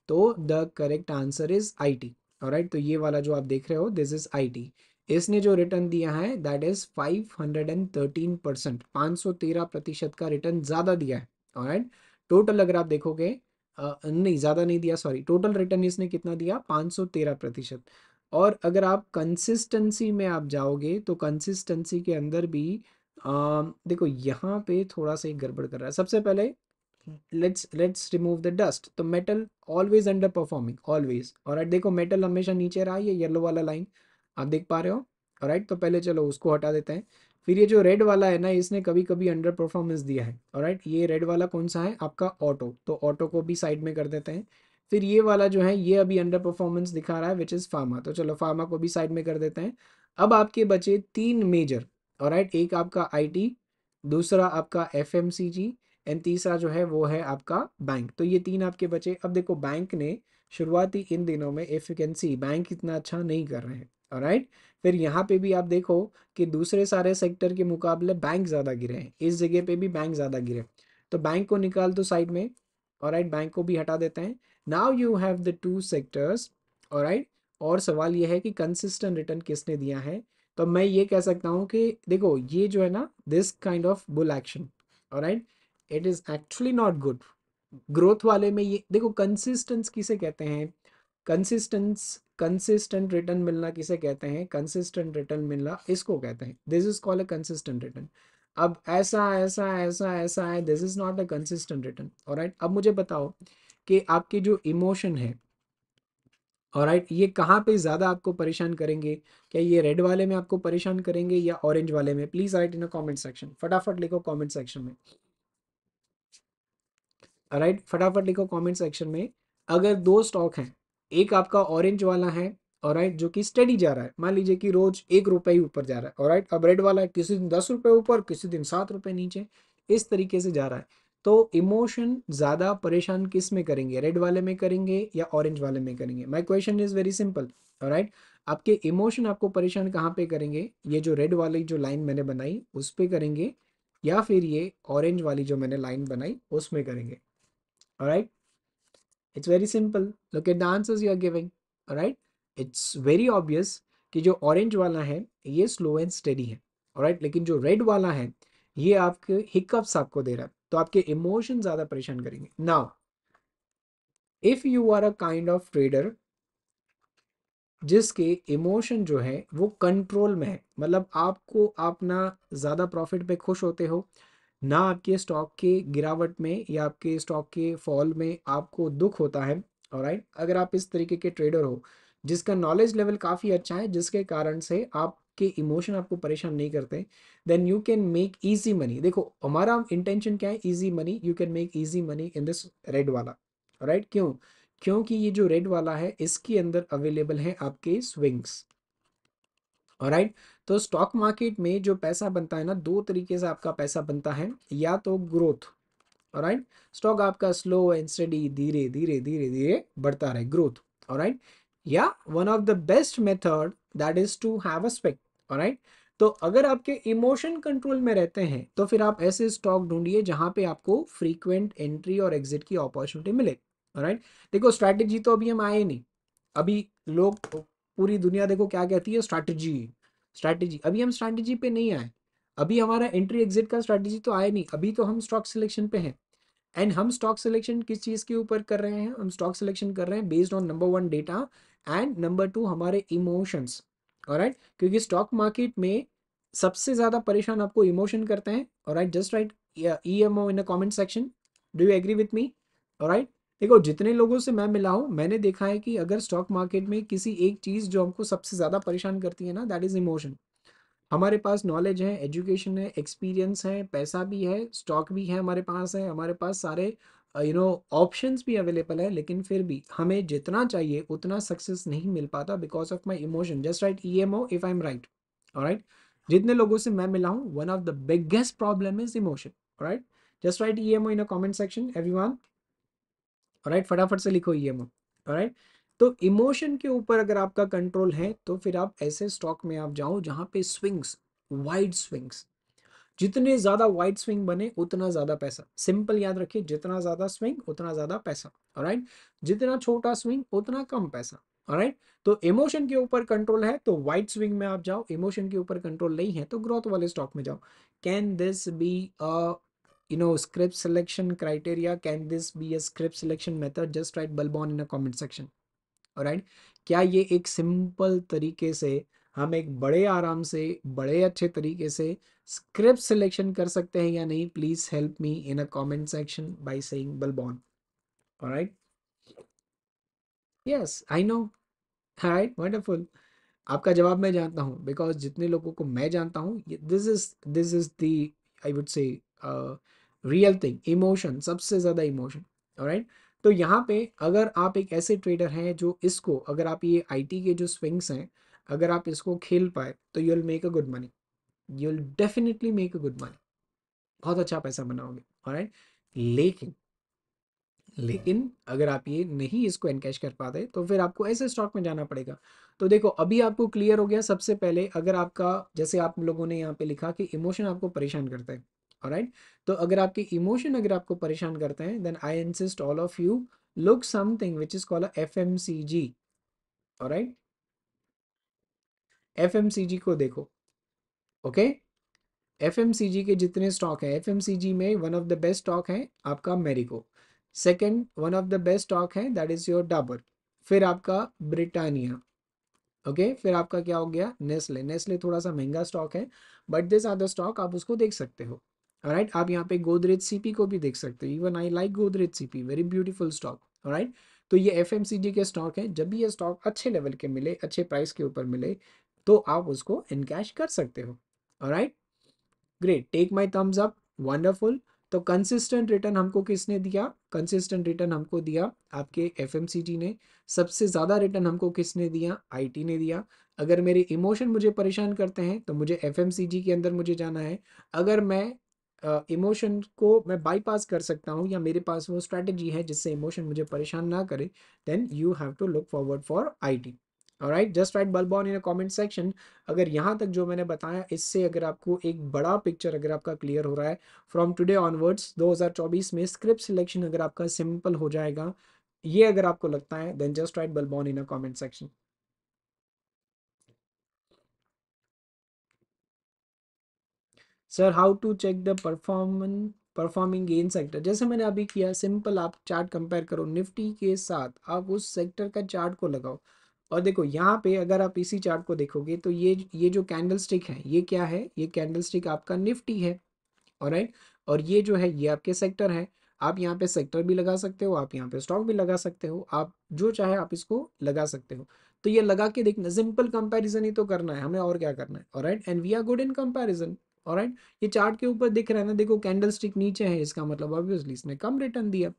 तो the correct answer is I T right तो ये वाला जो आप देख रहे हो दिस इज आई टी इसने जो रिटर्न दिया है दैट इज 513 परसेंट पाँच प्रतिशत का रिटर्न ज़्यादा दिया है राइट टोटल अगर आप देखोगे आ, नहीं ज़्यादा नहीं दिया सॉरी टोटल रिटर्न इसने कितना दिया 513 प्रतिशत और अगर आप कंसिस्टेंसी में आप जाओगे तो कंसिस्टेंसी के अंदर भी आ, देखो यहाँ पे थोड़ा सा गड़बड़ कर रहा है सबसे पहले let's let's remove the dust तो metal always underperforming always और राइट देखो मेटल हमेशा नीचे रहा ये येलो वाला लाइन आप देख पा रहे हो राइट तो पहले चलो उसको हटा देते हैं फिर ये जो रेड वाला है ना इसने कभी कभी अंडर परफॉर्मेंस दिया है और राइट ये रेड वाला कौन सा है आपका ऑटो तो ऑटो को भी साइड में कर देते हैं फिर ये वाला जो है ये अभी अंडर परफॉर्मेंस दिखा रहा है विच इज़ फार्मा तो चलो फार्मा को भी साइड में कर देते हैं अब आपके बचे तीन मेजर और राइट एक आपका आई दूसरा आपका एफ एंड तीसरा जो है वो है आपका बैंक तो ये तीन आपके बचे अब देखो बैंक ने शुरुआती इन दिनों में if you can see bank इतना अच्छा नहीं कर रहे हैं और राइट फिर यहाँ पे भी आप देखो कि दूसरे सारे सेक्टर के मुकाबले बैंक ज़्यादा गिरे हैं इस जगह पे भी बैंक ज़्यादा गिरे तो बैंक को निकाल दो साइड में और राइट बैंक को भी हटा देते हैं now you have the two sectors और राइट और सवाल यह है कि कंसिस्टेंट रिटर्न किसने दिया है तो मैं ये कह सकता हूँ कि देखो ये जो है ना this kind of bull action और right it is actually not good growth वाले में ये देखो कंसिस्टेंस किसे कहते हैं कंसिस्टेंस कंसिस्टेंट रिटर्न मिलना किसे कहते हैं कंसिस्टेंट रिटर्न मिलना इसको कहते हैं this is called a consistent return अब ऐसा ऐसा ऐसा ऐसा है this is not a consistent return और अब मुझे बताओ कि आपके जो इमोशन है और ये कहाँ पे ज़्यादा आपको परेशान करेंगे क्या ये रेड वाले में आपको परेशान करेंगे या ऑरेंज वाले में please write in a comment section फटाफट लिखो कमेंट सेक्शन में राइट फटाफट लिखो कमेंट सेक्शन में अगर दो स्टॉक हैं एक आपका ऑरेंज वाला है और राइट जो कि स्टडी जा रहा है मान लीजिए कि रोज एक रुपये ही ऊपर जा रहा है और राइट अब रेड वाला है किसी दिन दस रुपए ऊपर किसी दिन सात रुपये नीचे इस तरीके से जा रहा है तो इमोशन ज़्यादा परेशान किस में करेंगे रेड वाले में करेंगे या ऑरेंज वाले में करेंगे my question is very simple और राइट आपके इमोशन आपको परेशान कहाँ पे करेंगे ये जो रेड वाली जो लाइन मैंने बनाई उस पर करेंगे या फिर ये ऑरेंज वाली जो मैंने लाइन बनाई उसमें करेंगे all right it's very simple look at the answers you are giving all right it's very obvious कि जो ऑरेंज वाला है ये स्लो एंड स्टेडी है और right? लेकिन जो रेड वाला है ये आपके हिकअप्स आपको दे रहा है तो आपके इमोशन ज़्यादा परेशान करेंगे now if you are a kind of trader जिसके इमोशन जो है वो कंट्रोल में है मतलब आपको अपना ज़्यादा प्रॉफिट पे खुश होते हो ना आपके स्टॉक के गिरावट में या आपके स्टॉक के फॉल में आपको दुख होता है और राइट अगर आप इस तरीके के ट्रेडर हो जिसका नॉलेज लेवल काफ़ी अच्छा है जिसके कारण से आप के इमोशन आपको परेशान नहीं करते then you can make easy money देखो हमारा इंटेंशन क्या है easy money you can make easy money in this red वाला राइट right? क्यों क्योंकि ये जो रेड वाला है इसके अंदर अवेलेबल है आपके स्विंग्स राइट right? तो स्टॉक मार्केट में जो पैसा बनता है ना दो तरीके से आपका पैसा बनता है या तो ग्रोथ राइट स्टॉक आपका स्लो एंड स्टडी धीरे धीरे धीरे धीरे बढ़ता रहे ग्रोथ राइट या one of the best method that is to have a aspect right तो अगर आपके इमोशन कंट्रोल में रहते हैं तो फिर आप ऐसे स्टॉक ढूंढिए जहां पे आपको फ्रीक्वेंट एंट्री और एग्जिट की अपॉर्चुनिटी मिले राइट देखो स्ट्रैटेजी तो अभी हम आए नहीं अभी लोग पूरी दुनिया देखो क्या कहती है स्ट्रैटेजी स्ट्रैटेजी अभी हम स्ट्रैटेजी पे नहीं आए अभी हमारा एंट्री एग्जिट का स्ट्रैटेजी तो आया नहीं अभी तो हम स्टॉक सिलेक्शन पे हैं एंड हम स्टॉक सिलेक्शन किस चीज़ के ऊपर कर रहे हैं हम स्टॉक सिलेक्शन कर रहे हैं based on number one data and number two हमारे इमोशंस और क्योंकि स्टॉक मार्केट में सबसे ज़्यादा परेशान आपको इमोशन करते हैं और just write E M O in comment section do you agree with me और राइट देखो जितने लोगों से मैं मिला हूँ मैंने देखा है कि अगर स्टॉक मार्केट में किसी एक चीज़ जो हमको सबसे ज़्यादा परेशान करती है ना दैट इज़ इमोशन हमारे पास नॉलेज है एजुकेशन है एक्सपीरियंस है पैसा भी है स्टॉक भी है हमारे पास है हमारे पास सारे यू नो ऑप्शंस भी अवेलेबल है लेकिन फिर भी हमें जितना चाहिए उतना सक्सेस नहीं मिल पाता because of my emotion just write E M O if I am right right जितने लोगों से मैं मिला हूँ one of the biggest problem is emotion right just write E M O in a comment section everyone write फटाफट से लिखो ई एम राइट तो इमोशन के ऊपर अगर आपका कंट्रोल है तो फिर आप ऐसे स्टॉक में आप जाओ जहां पे स्विंग्स वाइड स्विंग्स जितने ज़्यादा वाइड स्विंग बने उतना ज़्यादा पैसा सिंपल याद रखिए जितना ज़्यादा स्विंग उतना ज़्यादा पैसा राइट जितना छोटा स्विंग उतना कम पैसा राइट तो इमोशन के ऊपर कंट्रोल है तो वाइड स्विंग में आप जाओ इमोशन के ऊपर कंट्रोल नहीं है तो ग्रोथ वाले स्टॉक में जाओ can this be a you know script selection criteria can this be a script selection method just write bulbon in a comment section all alright क्या ये एक सिंपल तरीके से हम एक बड़े आराम से बड़े अच्छे तरीके से स्क्रिप्ट सिलेक्शन कर सकते हैं या नहीं please help me in a comment section by saying bulb on alright yes I know right wonderful आपका जवाब मैं जानता हूं बिकॉज जितने लोगों को मैं जानता हूं this is this is the I would say real thing emotion सबसे ज़्यादा इमोशन राइट तो यहाँ पे अगर आप एक ऐसे ट्रेडर हैं जो इसको अगर आप ये आईटी के जो स्विंग्स हैं अगर आप इसको खेल पाए तो you will make a good money you will definitely make a good money बहुत अच्छा पैसा बनाओगे राइट लेकिन लेकिन अगर आप ये नहीं इसको एनकैश कर पाते तो फिर आपको ऐसे स्टॉक में जाना पड़ेगा तो देखो अभी आपको क्लियर हो गया सबसे पहले अगर आपका जैसे आप लोगों ने यहाँ पे लिखा कि इमोशन आपको परेशान करता है राइट तो अगर आपके इमोशन अगर आपको परेशान करते हैं then I insist all of you look something which is call F M C G और right F M C G को देखो okay F M C G के जितने स्टॉक हैं एफ एम सी जी में one of the best stock है आपका Marico second one of the best stock है दैट इज योर डाबर फिर आपका ब्रिटानिया ओके okay, फिर आपका क्या हो गया नेस्ले नेस्ले थोड़ा सा महंगा स्टॉक है but this are the stock आप उसको देख सकते हो राइट आप यहाँ पे गोदरेज सीपी को भी देख सकते हो even I like Godrej CP very beautiful stock right तो ये एफ के स्टॉक है जब भी ये स्टॉक अच्छे लेवल के मिले अच्छे प्राइस के ऊपर मिले तो आप उसको इनकैश कर सकते हो right great take my thumbs up wonderful तो कंसिस्टेंट रिटर्न हमको किसने दिया कंसिस्टेंट रिटर्न हमको दिया आपके एफ ने सबसे ज़्यादा रिटर्न हमको किसने दिया आईटी ने दिया अगर मेरे इमोशन मुझे परेशान करते हैं तो मुझे एफ के अंदर मुझे जाना है अगर मैं इमोशन uh, को मैं बाईपास कर सकता हूँ या मेरे पास वो स्ट्रैटेजी है जिससे इमोशन मुझे परेशान ना करे then you have to look forward for I T right just write bulb on in comment section अगर यहाँ तक जो मैंने बताया इससे अगर आपको एक बड़ा पिक्चर अगर आपका क्लियर हो रहा है फ्रॉम टुडे ऑनवर्ड्स 2024 में स्क्रिप्ट सिलेक्शन अगर आपका सिंपल हो जाएगा ये अगर आपको लगता है then just write bulb on in comment section sir how to check the performance performing gain sector जैसे मैंने अभी किया सिंपल आप चार्ट कंपेयर करो निफ्टी के साथ आप उस सेक्टर का चार्ट को लगाओ और देखो यहाँ पे अगर आप इसी चार्ट को देखोगे तो ये ये जो कैंडल स्टिक है ये क्या है ये कैंडल स्टिक आपका निफ्टी है और राइट और ये जो है ये आपके सेक्टर है आप यहाँ पे सेक्टर भी लगा सकते हो आप यहाँ पे स्टॉक भी लगा सकते हो आप जो चाहे आप इसको लगा सकते हो तो ये लगा के देखना सिंपल कंपैरिजन ही तो करना है हमें और क्या करना है और right and we are good in comparison और ये चार्ट के ऊपर दिख रहा है ना देखो कैंडल स्टिक नीचे है इसका मतलब ऑब्वियसली इसने कम रिटर्न दिया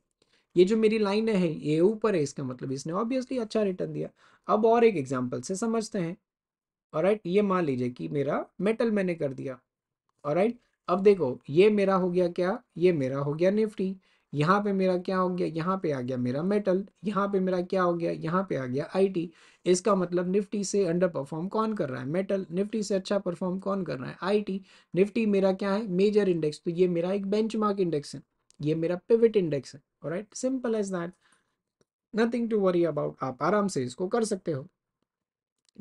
ये जो मेरी लाइन है ये ऊपर है इसका मतलब इसने ऑब्वियसली अच्छा रिटर्न दिया अब और एक एग्जाम्पल से समझते हैं और राइट ये मान लीजिए कि मेरा मेटल मैंने कर दिया और राइट अब देखो ये मेरा हो गया क्या ये मेरा हो गया निफ्टी यहाँ पे मेरा क्या हो गया यहाँ पे आ गया मेरा मेटल यहाँ पे मेरा क्या हो गया यहाँ पे आ गया आईटी इसका मतलब निफ्टी से अंडर परफॉर्म कौन कर रहा है मेटल निफ्टी से अच्छा परफॉर्म कौन कर रहा है आईटी निफ्टी मेरा क्या है मेजर इंडेक्स तो ये मेरा एक बेंचमार्क इंडेक्स है ये मेरा पिविट इंडेक्स है right simple as that nothing to worry about आप आराम से इसको कर सकते हो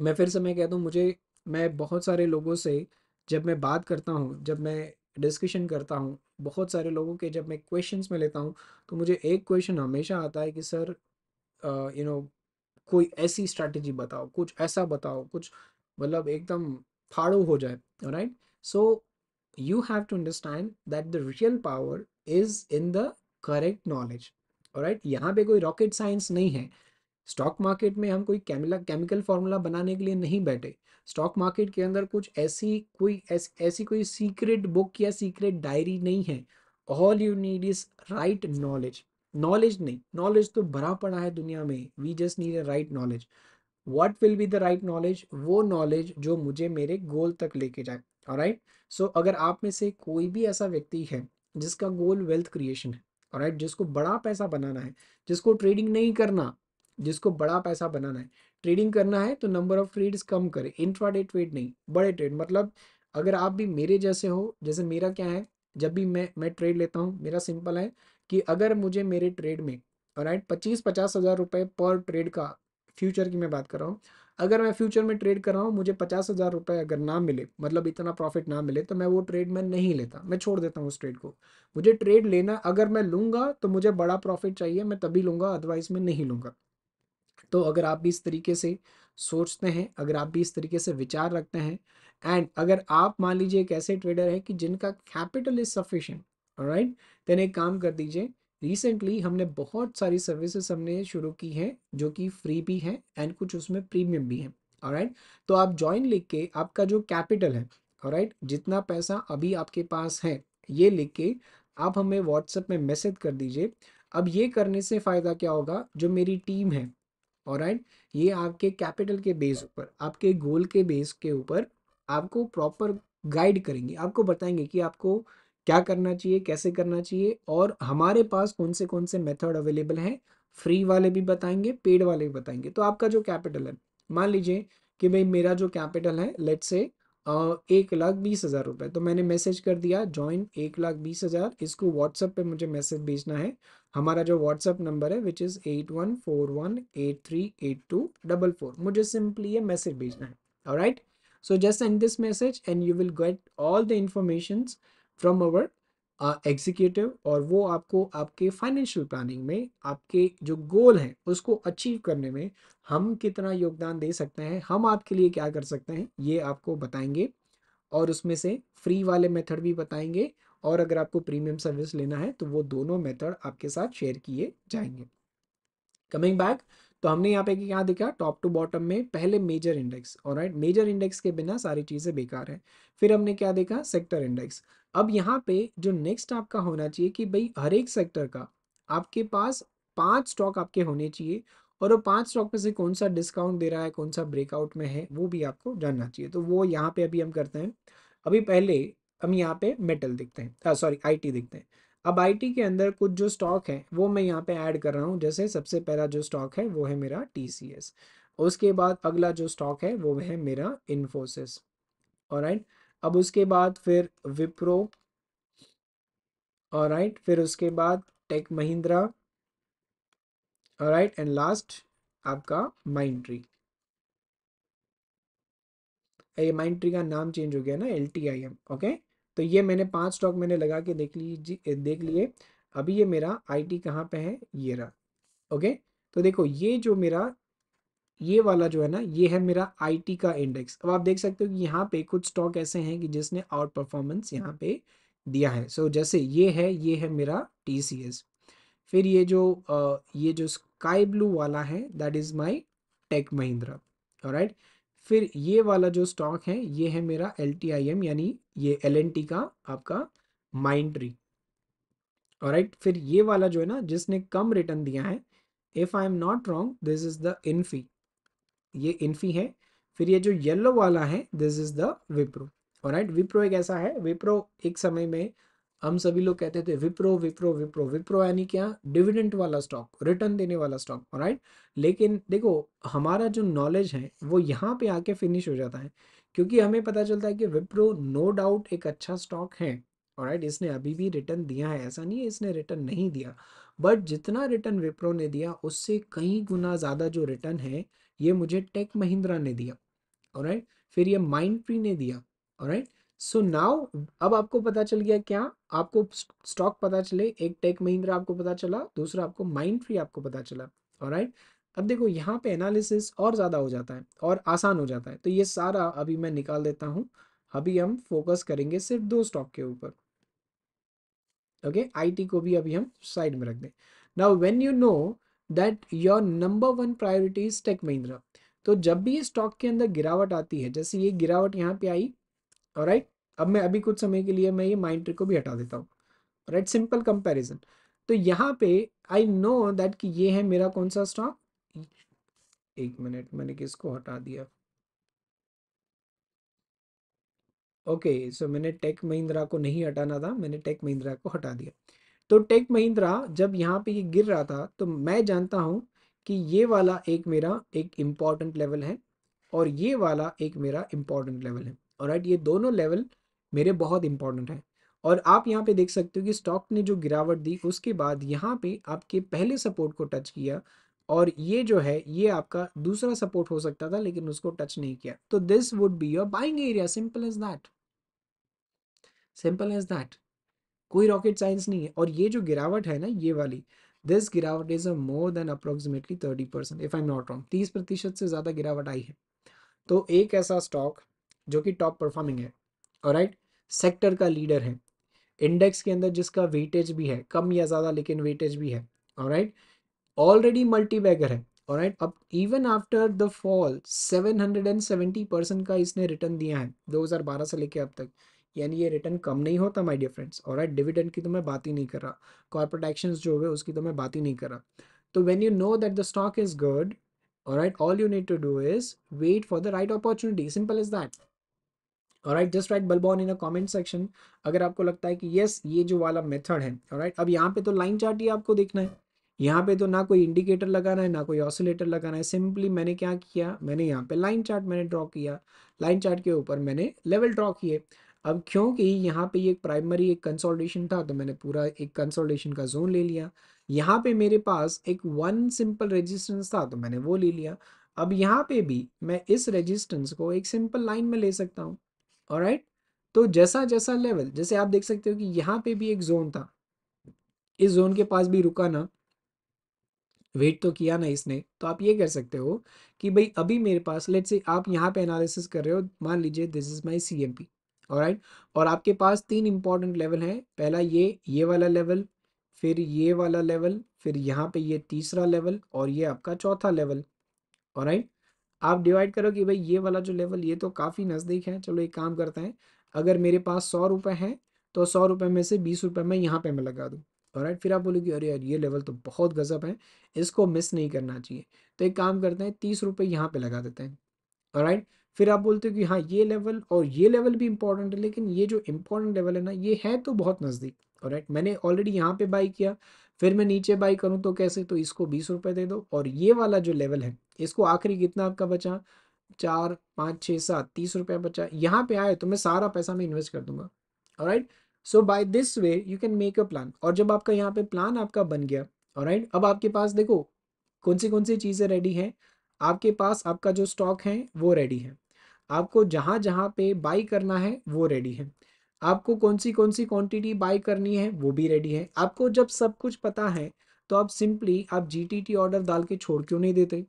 मैं फिर से मैं कहता हूँ मुझे मैं बहुत सारे लोगों से जब मैं बात करता हूँ जब मैं डिस्कशन करता हूँ बहुत सारे लोगों के जब मैं क्वेश्चंस में लेता हूँ तो मुझे एक क्वेश्चन हमेशा आता है कि सर यू नो कोई ऐसी स्ट्रैटेजी बताओ कुछ ऐसा बताओ कुछ मतलब एकदम फाड़ू हो जाए right so you have to understand that the real power is in the correct knowledge right यहाँ पे कोई रॉकेट साइंस नहीं है स्टॉक मार्केट में हम कोई केमिला केमिकल फार्मूला बनाने के लिए नहीं बैठे स्टॉक मार्केट के अंदर कुछ ऐसी कोई ऐस, ऐसी कोई सीक्रेट बुक या सीक्रेट डायरी नहीं है all you need is right knowledge knowledge नहीं नॉलेज तो भरा पड़ा है दुनिया में we just need a right knowledge what will be the right knowledge वो नॉलेज जो मुझे मेरे गोल तक लेके जाए राइट सो right? so, अगर आप में से कोई भी ऐसा व्यक्ति है जिसका गोल वेल्थ क्रिएशन है राइट right? जिसको बड़ा पैसा बनाना है जिसको ट्रेडिंग नहीं करना जिसको बड़ा पैसा बनाना है ट्रेडिंग करना है तो नंबर ऑफ ट्रेड्स कम करें इंट्राडे ट्रेड नहीं बड़े ट्रेड मतलब अगर आप भी मेरे जैसे हो जैसे मेरा क्या है जब भी मैं मैं ट्रेड लेता हूँ मेरा सिंपल है कि अगर मुझे मेरे ट्रेड में राइट पच्चीस पचास हज़ार रुपये पर ट्रेड का फ्यूचर की मैं बात कर रहा हूँ अगर मैं फ्यूचर में ट्रेड कर रहा हूँ मुझे पचास हज़ार रुपये अगर ना मिले मतलब इतना प्रॉफिट ना मिले तो मैं वो ट्रेड में नहीं लेता मैं छोड़ देता हूँ उस ट्रेड को मुझे ट्रेड लेना अगर मैं लूँगा तो मुझे बड़ा प्रॉफिट चाहिए मैं तभी लूँगा अदरवाइज़ मैं नहीं लूँगा तो अगर आप भी इस तरीके से सोचते हैं अगर आप भी इस तरीके से विचार रखते हैं एंड अगर आप मान लीजिए एक ऐसे ट्रेडर है कि जिनका capital is sufficient right then एक काम कर दीजिए रिसेंटली हमने बहुत सारी सर्विसेस हमने शुरू की हैं जो कि फ्री भी हैं एंड कुछ उसमें प्रीमियम भी हैं राइट तो आप ज्वाइन लिख के आपका जो कैपिटल है राइट जितना पैसा अभी आपके पास है ये लिख के आप हमें व्हाट्सएप में मैसेज कर दीजिए अब ये करने से फ़ायदा क्या होगा जो मेरी टीम है और राइट ये आपके कैपिटल के बेस ऊपर आपके गोल के बेस के ऊपर आपको प्रॉपर गाइड करेंगे आपको बताएंगे कि आपको क्या करना चाहिए कैसे करना चाहिए और हमारे पास कौन से कौन से मेथड अवेलेबल हैं फ्री वाले भी बताएंगे पेड वाले भी बताएंगे तो आपका जो कैपिटल है मान लीजिए कि भाई मेरा जो कैपिटल है लेट से एक लाख बीस हज़ार रुपये तो मैंने मैसेज कर दिया जॉइन एक लाख बीस हज़ार इसको व्हाट्सअप पे मुझे मैसेज भेजना है हमारा जो व्हाट्सअप नंबर है which is eight one four one eight three eight two double four मुझे सिंपली ये मैसेज भेजना है right so just send this message and you will get all the information from our executive और वो आपको आपके फाइनेंशियल प्लानिंग में आपके जो गोल हैं उसको अचीव करने में हम कितना योगदान दे सकते हैं हम आपके लिए क्या कर सकते हैं ये आपको बताएंगे और उसमें से फ्री वाले मेथड भी बताएंगे और अगर आपको प्रीमियम सर्विस लेना है तो वो दोनों मेथड आपके साथ शेयर किए जाएंगे कमिंग बैक तो हमने यहाँ पे क्या देखा टॉप टू बॉटम में पहले मेजर इंडेक्स और मेजर इंडेक्स के बिना सारी चीज़ें बेकार हैं फिर हमने क्या देखा सेक्टर इंडेक्स अब यहाँ पे जो नेक्स्ट आपका होना चाहिए कि भाई हर एक सेक्टर का आपके पास पांच स्टॉक आपके होने चाहिए और वो पांच स्टॉक में से कौन सा डिस्काउंट दे रहा है कौन सा ब्रेकआउट में है वो भी आपको जानना चाहिए तो वो यहाँ पे अभी हम करते हैं अभी पहले हम यहाँ पे मेटल देखते हैं सॉरी आईटी देखते हैं अब आईटी के अंदर कुछ जो स्टॉक है वो मैं यहाँ पे ऐड कर रहा हूँ जैसे सबसे पहला जो स्टॉक है वो है मेरा टी उसके बाद अगला जो स्टॉक है वो है मेरा इन्फोसिस और राइट right? अब उसके बाद फिर विप्रो और राइट फिर उसके बाद टेक महिंद्रा और राइट एंड लास्ट आपका माइंड ट्री ये माइंड ट्री का नाम चेंज हो गया ना L T I M okay तो ये मैंने पांच स्टॉक मैंने लगा के देख लीजिए देख लिए अभी ये मेरा आई टी कहाँ पे है ये रहा ओके तो देखो ये जो मेरा ये वाला जो है ना ये है मेरा आईटी का इंडेक्स अब आप देख सकते हो कि यहाँ पे कुछ स्टॉक ऐसे हैं कि जिसने आउट परफॉर्मेंस यहाँ पे दिया है सो so, जैसे ये है ये है मेरा टीसीएस फिर ये जो आ, ये जो स्काई ब्लू वाला है that is my Tech Mahindra right फिर ये वाला जो स्टॉक है ये है मेरा एल यानी ये एल का आपका माइंड ट्री राइट फिर ये वाला जो है ना जिसने कम रिटर्न दिया है if I am not wrong this is the Infy ये इन्फी है फिर ये जो येलो वाला है दिस इज द विप्रो और राइट विप्रो एक ऐसा है विप्रो एक समय में हम सभी लोग कहते थे विप्रो विप्रो विप्रो विप्रो यानी क्या डिविडेंट वाला स्टॉक रिटर्न देने वाला स्टॉक राइट लेकिन देखो हमारा जो नॉलेज है वो यहाँ पे आके फिनिश हो जाता है क्योंकि हमें पता चलता है कि विप्रो नो डाउट एक अच्छा स्टॉक है राइट इसने अभी भी रिटर्न दिया है ऐसा नहीं है इसने रिटर्न नहीं दिया बट जितना रिटर्न विप्रो ने दिया उससे कई गुना ज़्यादा जो रिटर्न है ये मुझे टेक महिंद्रा ने दिया और फिर ये माइंड ट्री ने दिया और सो नाउ अब आपको पता चल गया क्या आपको स्टॉक पता चले एक टेक महिंद्रा आपको पता चला दूसरा आपको माइंड ट्री आपको पता चला और अब देखो यहाँ पे एनालिसिस और ज़्यादा हो जाता है और आसान हो जाता है तो ये सारा अभी मैं निकाल देता हूँ अभी हम फोकस करेंगे सिर्फ दो स्टॉक के ऊपर ओके okay, आईटी को भी अभी हम साइड में रख दें now when you know that your number one priority is Tech Mahindra तो जब भी ये स्टॉक के अंदर गिरावट आती है जैसे ये गिरावट यहाँ पे आई और राइट अब मैं अभी कुछ समय के लिए मैं ये माइंड ट्रिक को भी हटा देता हूँ राइट सिंपल कंपेरिजन तो यहाँ पे आई नो दैट कि ये है मेरा कौन सा स्टॉक एक मिनट मैंने किसको हटा दिया ओके okay, सो so मैंने टेक महिंद्रा को नहीं हटाना था मैंने टेक महिंद्रा को हटा दिया तो टेक महिंद्रा जब यहाँ पे ये गिर रहा था तो मैं जानता हूँ कि ये वाला एक मेरा एक इम्पॉर्टेंट लेवल है और ये वाला एक मेरा इम्पॉर्टेंट लेवल है और राइट ये दोनों लेवल मेरे बहुत इंपॉर्टेंट है और आप यहाँ पे देख सकते हो कि स्टॉक ने जो गिरावट दी उसके बाद यहाँ पे आपके पहले सपोर्ट को टच किया और ये जो है ये आपका दूसरा सपोर्ट हो सकता था लेकिन उसको टच नहीं किया तो this would be your buying area simple as that simple as that कोई रॉकेट साइंस नहीं है और ये जो गिरावट है ना ये वाली दिस गिरावट is a more than approximately thirty percent if I am not wrong तीस प्रतिशत से ज़्यादा गिरावट आई है तो एक ऐसा स्टॉक जो कि टॉप परफॉर्मिंग है और राइट सेक्टर का लीडर है इंडेक्स के अंदर जिसका वेटेज भी है कम या ज़्यादा लेकिन वेटेज भी है और राइट ऑलरेडी मल्टी बैगर है और राइट अब even after the fall seven hundred and seventy percent का इसने रिटर्न दिया है दो हजार बारह से लेकर अब तक यानी ये रिटर्न कम नहीं होता माय डियर फ्रेंड्स और राइट डिविडेंड की तो मैं बात ही नहीं कर रहा कॉर्पोरेट एक्शन जो हुए उसकी तो मैं बात ही नहीं कर रहा तो when you know that the stock is good और right all you need to do is wait for the right opportunity simple is that और right just write bulb on in a comment section अगर आपको लगता है कि यस ये जो वाला मेथड है और राइट अब यहाँ पे तो लाइन चार्ट ही आपको देखना है यहाँ पे तो ना कोई इंडिकेटर लगाना है ना कोई ऑसिलेटर लगाना है सिंपली मैंने क्या किया मैंने यहाँ पे लाइन चार्ट मैंने ड्रॉ किया लाइन चार्ट के ऊपर मैंने लेवल ड्रॉ किए अब क्योंकि यहाँ पे ये प्राइमरी एक कंसोलिडेशन था तो मैंने पूरा एक कंसोलिडेशन का जोन ले लिया यहाँ पे मेरे पास एक वन सिंपल रेजिस्टेंस था तो मैंने वो ले लिया अब यहाँ पे भी मैं इस रेजिस्टेंस को एक सिंपल लाइन में ले सकता हूँ और राइट तो जैसा जैसा लेवल जैसे आप देख सकते हो कि यहाँ पे भी एक जोन था इस जोन के पास भी रुका ना वेट तो किया ना इसने तो आप ये कर सकते हो कि भाई अभी मेरे पास लेट से आप यहाँ पे एनालिसिस कर रहे हो मान लीजिए this is my C M P और राइट और आपके पास तीन इंपॉर्टेंट लेवल हैं पहला ये ये वाला लेवल फिर ये वाला लेवल फिर यहाँ पे ये तीसरा लेवल और ये आपका चौथा लेवल और राइट आप डिवाइड करो कि भाई ये वाला जो लेवल ये तो काफ़ी नज़दीक है चलो एक काम करते हैं अगर मेरे पास सौ रुपये हैं तो सौ रुपये में से बीस रुपये मैं यहाँ पे मैं लगा दूँ और राइट फिर आप बोलोगे अरे यार ये लेवल तो बहुत गजब है इसको मिस नहीं करना चाहिए तो एक काम करते हैं तीस रुपये यहाँ पे लगा देते हैं और राइट फिर आप बोलते हो कि हाँ ये लेवल और ये लेवल भी इंपॉर्टेंट है लेकिन ये जो इंपॉर्टेंट लेवल है ना ये है तो बहुत नज़दीक और राइट मैंने ऑलरेडी यहाँ पे बाई किया फिर मैं नीचे बाई करूँ तो कैसे तो इसको बीस रुपये दे दो और ये वाला जो लेवल है इसको आखिरी कितना आपका बचा चार पाँच छः सात तीस रुपया बचा यहाँ पे आए तो मैं सारा पैसा मैं इन्वेस्ट कर दूंगा right so by this way you can make a plan और जब आपका यहाँ पे प्लान आपका बन गया राइट अब आपके पास देखो कौन सी कौन सी चीज़ें रेडी हैं आपके पास आपका जो स्टॉक है वो रेडी है आपको जहाँ जहाँ पे बाई करना है वो रेडी है आपको कौन सी कौन सी क्वांटिटी बाई करनी है वो भी रेडी है आपको जब सब कुछ पता है तो आप सिंपली आप जीटीटी ऑर्डर डाल के छोड़ क्यों नहीं देते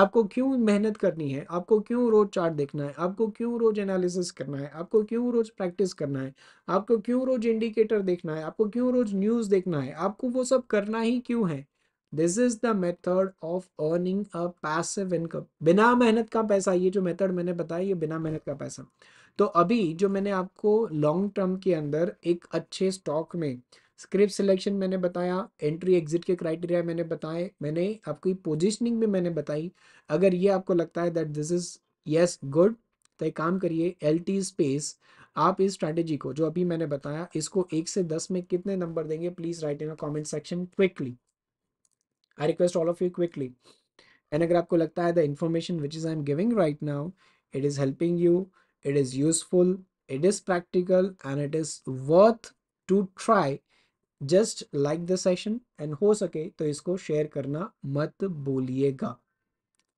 आपको क्यों मेहनत करनी है आपको क्यों रोज चार्ट देखना है आपको क्यों रोज एनालिसिस करना है आपको क्यों रोज प्रैक्टिस करना है आपको क्यों रोज इंडिकेटर देखना है आपको क्यों रोज न्यूज़ देखना है आपको वो सब करना ही क्यों है this is the method of earning a passive income बिना मेहनत का पैसा ये जो मेथड मैंने बताया ये बिना मेहनत का पैसा तो अभी जो मैंने आपको लॉन्ग टर्म के अंदर एक अच्छे स्टॉक में स्क्रिप्ट सिलेक्शन मैंने बताया एंट्री एग्जिट के क्राइटेरिया मैंने बताए मैंने आपकी पोजिशनिंग भी मैंने बताई अगर ये आपको लगता है that this is yes good तो एक काम करिए एल टी स्पेस आप इस स्ट्रैटेजी को जो अभी मैंने बताया इसको एक से दस में कितने नंबर देंगे please write in comment section quickly I request all of you quickly and अगर आपको लगता है the information which is I am giving right now it is helping you it is useful it is practical and it is worth to try just like the session and हो सके तो इसको शेयर करना मत बोलिएगा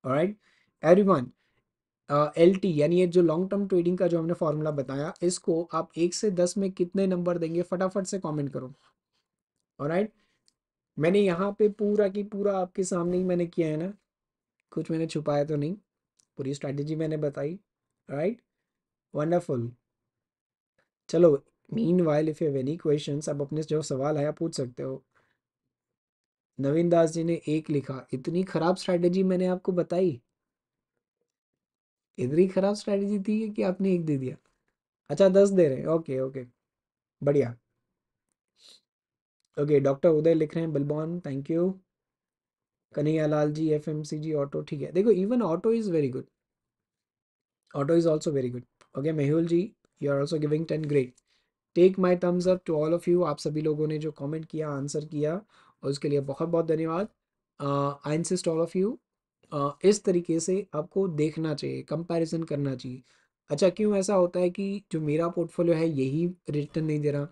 right everyone L T यानी ये जो लॉन्ग टर्म ट्रेडिंग का जो हमने फॉर्मूला बताया इसको आप एक से दस में कितने नंबर देंगे फटाफट से कॉमेंट करो राइट right? मैंने यहाँ पे पूरा की पूरा आपके सामने ही मैंने किया है ना कुछ मैंने छुपाया तो नहीं पूरी स्ट्रैटेजी मैंने बताई राइट वंडरफुल चलो meanwhile if you any question आप अपने जो सवाल है आप पूछ सकते हो नवीन दास जी ने एक लिखा इतनी खराब स्ट्रैटेजी मैंने आपको बताई इतनी खराब स्ट्रैटेजी थी कि आपने एक दे दिया अच्छा दस दे रहे ओके ओके बढ़िया ओके डॉक्टर उदय लिख रहे हैं bulb on thank you Kanhaiya Lal ji F M C G auto ठीक है देखो even auto is very good auto is also very good okay Mehul ji you are also giving ten great take my thumbs up to all of you आप सभी लोगों ने जो कॉमेंट किया आंसर किया और उसके लिए बहुत बहुत धन्यवाद I insist all of you इस तरीके से आपको देखना चाहिए कंपेरिजन करना चाहिए अच्छा क्यों ऐसा होता है कि जो मेरा पोर्टफोलियो है यही रिटर्न नहीं दे रहा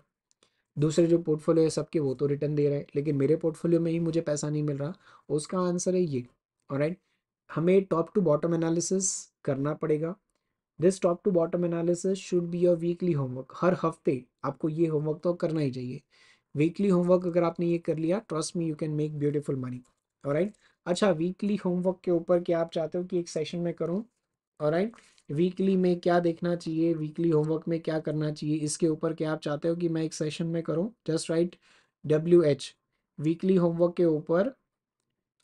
दूसरे जो पोर्टफोलियो है सबके वो तो रिटर्न दे रहे हैं लेकिन मेरे पोर्टफोलियो में ही मुझे पैसा नहीं मिल रहा उसका आंसर है ये और हमें टॉप टू बॉटम एनालिसिस करना पड़ेगा this top to bottom analysis should be your weekly homework हर हफ्ते आपको ये होमवर्क तो करना ही चाहिए वीकली होमवर्क अगर आपने ये कर लिया trust me you can make beautiful money और अच्छा वीकली होमवर्क के ऊपर क्या आप चाहते हो कि एक सेशन में करूँ और वीकली में क्या देखना चाहिए वीकली होमवर्क में क्या करना चाहिए इसके ऊपर क्या आप चाहते हो कि मैं एक सेशन में करूँ just write W H weekly homework के ऊपर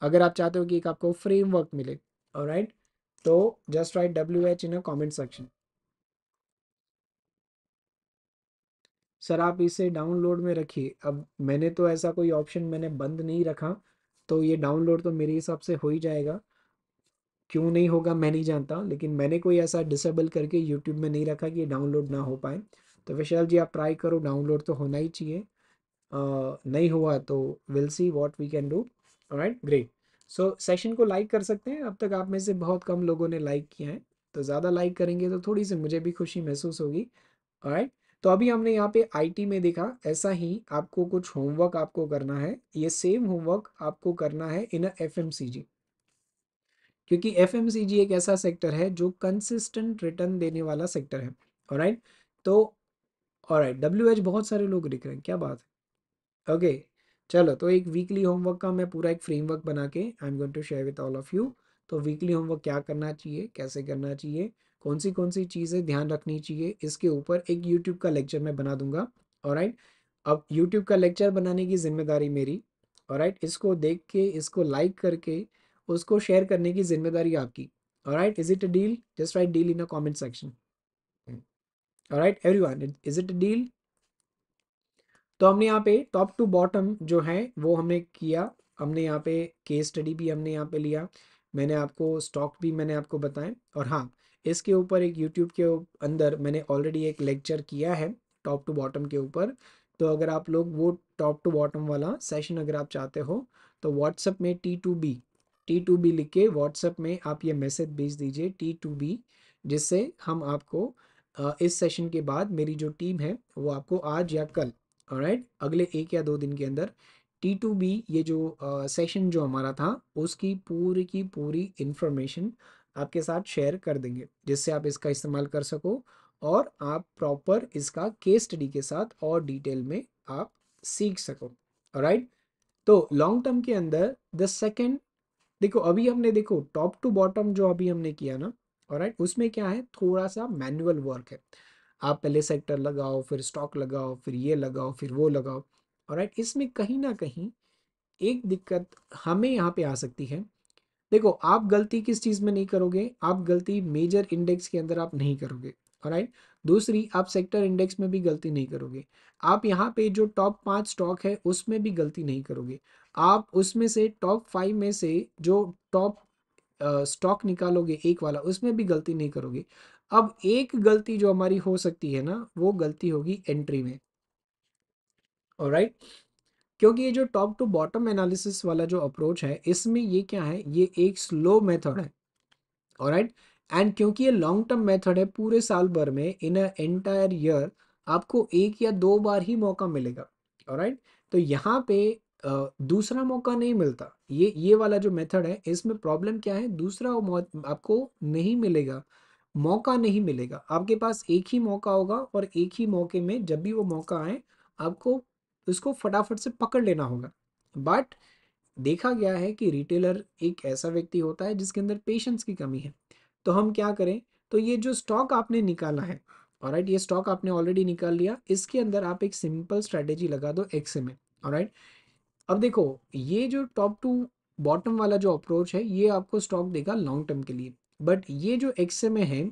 अगर आप चाहते हो कि एक आपको फ्रेमवर्क मिले और राइट तो just write W H in a comment section sir आप इसे डाउनलोड में रखिए अब मैंने तो ऐसा कोई ऑप्शन मैंने बंद नहीं रखा तो ये डाउनलोड तो मेरे हिसाब से हो ही जाएगा क्यों नहीं होगा मैं नहीं जानता लेकिन मैंने कोई ऐसा डिसेबल करके यूट्यूब में नहीं रखा कि डाउनलोड ना हो पाए तो विशाल जी आप ट्राई करो डाउनलोड तो होना ही चाहिए नहीं हुआ तो will see what we can do right great so session को लाइक कर सकते हैं अब तक आप में से बहुत कम लोगों ने लाइक किया है तो ज़्यादा लाइक करेंगे तो थोड़ी सी मुझे भी खुशी महसूस होगी राइट तो अभी हमने यहाँ पे आईटी में देखा ऐसा ही आपको कुछ होमवर्क आपको करना है ये सेम होमवर्क आपको करना है इन एफ एम सी जी क्योंकि एफ एक ऐसा सेक्टर है जो कंसिस्टेंट रिटर्न देने वाला सेक्टर है और तो और राइट डब्ल्यू एच बहुत सारे लोग लिख रहे हैं क्या बात है ओके okay, चलो तो एक वीकली होमवर्क का मैं पूरा एक फ्रेमवर्क बना के I am going to share with all of you तो वीकली होमवर्क क्या करना चाहिए कैसे करना चाहिए कौन सी कौन सी चीज़ें ध्यान रखनी चाहिए इसके ऊपर एक यूट्यूब का लेक्चर मैं बना दूंगा और राइट अब यूट्यूब का लेक्चर बनाने की जिम्मेदारी मेरी और राइट इसको देख के इसको लाइक करके उसको शेयर करने की जिम्मेदारी आपकी is it a deal just write deal in in section right everyone is it it a तो हमने यहाँ पे टॉप टू बॉटम जो है वो हमने किया हमने यहाँ पे केस स्टडी भी हमने यहाँ पे लिया मैंने आपको स्टॉक भी मैंने आपको बताया और हाँ इसके ऊपर एक यूट्यूब के अंदर मैंने ऑलरेडी एक लेक्चर किया है टॉप टू बॉटम के ऊपर तो अगर आप लोग वो टॉप टू बॉटम वाला सेशन अगर आप चाहते हो तो व्हाट्सअप में T to B T to B लिख के व्हाट्सएप में आप ये मैसेज भेज दीजिए टी टू बी जिससे हम आपको इस सेशन के बाद मेरी जो टीम है वो आपको आज या कल राइट अगले एक या दो दिन के अंदर टी टू बी ये जो सेशन जो हमारा था उसकी पूरी की पूरी इन्फॉर्मेशन आपके साथ शेयर कर देंगे जिससे आप इसका इस्तेमाल कर सको और आप प्रॉपर इसका केस स्टडी के साथ और डिटेल में आप सीख सको राइट तो लॉन्ग टर्म के अंदर द सेकेंड देखो अभी हमने देखो टॉप टू बॉटम जो अभी हमने किया ना और राइट उसमें क्या है थोड़ा सा मैनुअल वर्क है आप पहले सेक्टर लगाओ फिर स्टॉक लगाओ फिर ये लगाओ फिर वो लगाओ और राइट इसमें कहीं ना कहीं एक दिक्कत हमें यहाँ पे आ सकती है देखो आप गलती किस चीज़ में नहीं करोगे आप गलती मेजर इंडेक्स के अंदर आप नहीं करोगे और दूसरी आप सेक्टर इंडेक्स में भी गलती नहीं करोगे आप यहाँ पे जो टॉप पाँच स्टॉक है उसमें भी गलती नहीं करोगे आप उसमें से टॉप फाइव में से जो टॉप स्टॉक निकालोगे एक वाला उसमें भी गलती नहीं करोगे अब एक गलती जो हमारी हो सकती है ना वो गलती होगी एंट्री में और राइट क्योंकि ये जो टॉप टू बॉटम एनालिसिस वाला जो अप्रोच है इसमें ये क्या है ये एक स्लो मेथड है और राइट एंड क्योंकि ये लॉन्ग टर्म मेथड है पूरे साल भर में इन अ एंटायर ईयर आपको एक या दो बार ही मौका मिलेगा राइट तो यहाँ पे दूसरा मौका नहीं मिलता ये ये वाला जो मेथड है इसमें प्रॉब्लम क्या है दूसरा आपको नहीं मिलेगा मौका नहीं मिलेगा आपके पास एक ही मौका होगा और एक ही मौके में जब भी वो मौका आए आपको उसको फटाफट से पकड़ लेना होगा बट देखा गया है कि रिटेलर एक ऐसा व्यक्ति होता है जिसके अंदर पेशेंस की कमी है तो हम क्या करें तो ये जो स्टॉक आपने निकाला है और right, ये स्टॉक आपने ऑलरेडी निकाल लिया इसके अंदर आप एक सिंपल स्ट्रेटेजी लगा दो एक्स में और right? अब देखो ये जो टॉप टू बॉटम वाला जो अप्रोच है ये आपको स्टॉक देगा लॉन्ग टर्म के लिए बट ये जो एक्स में है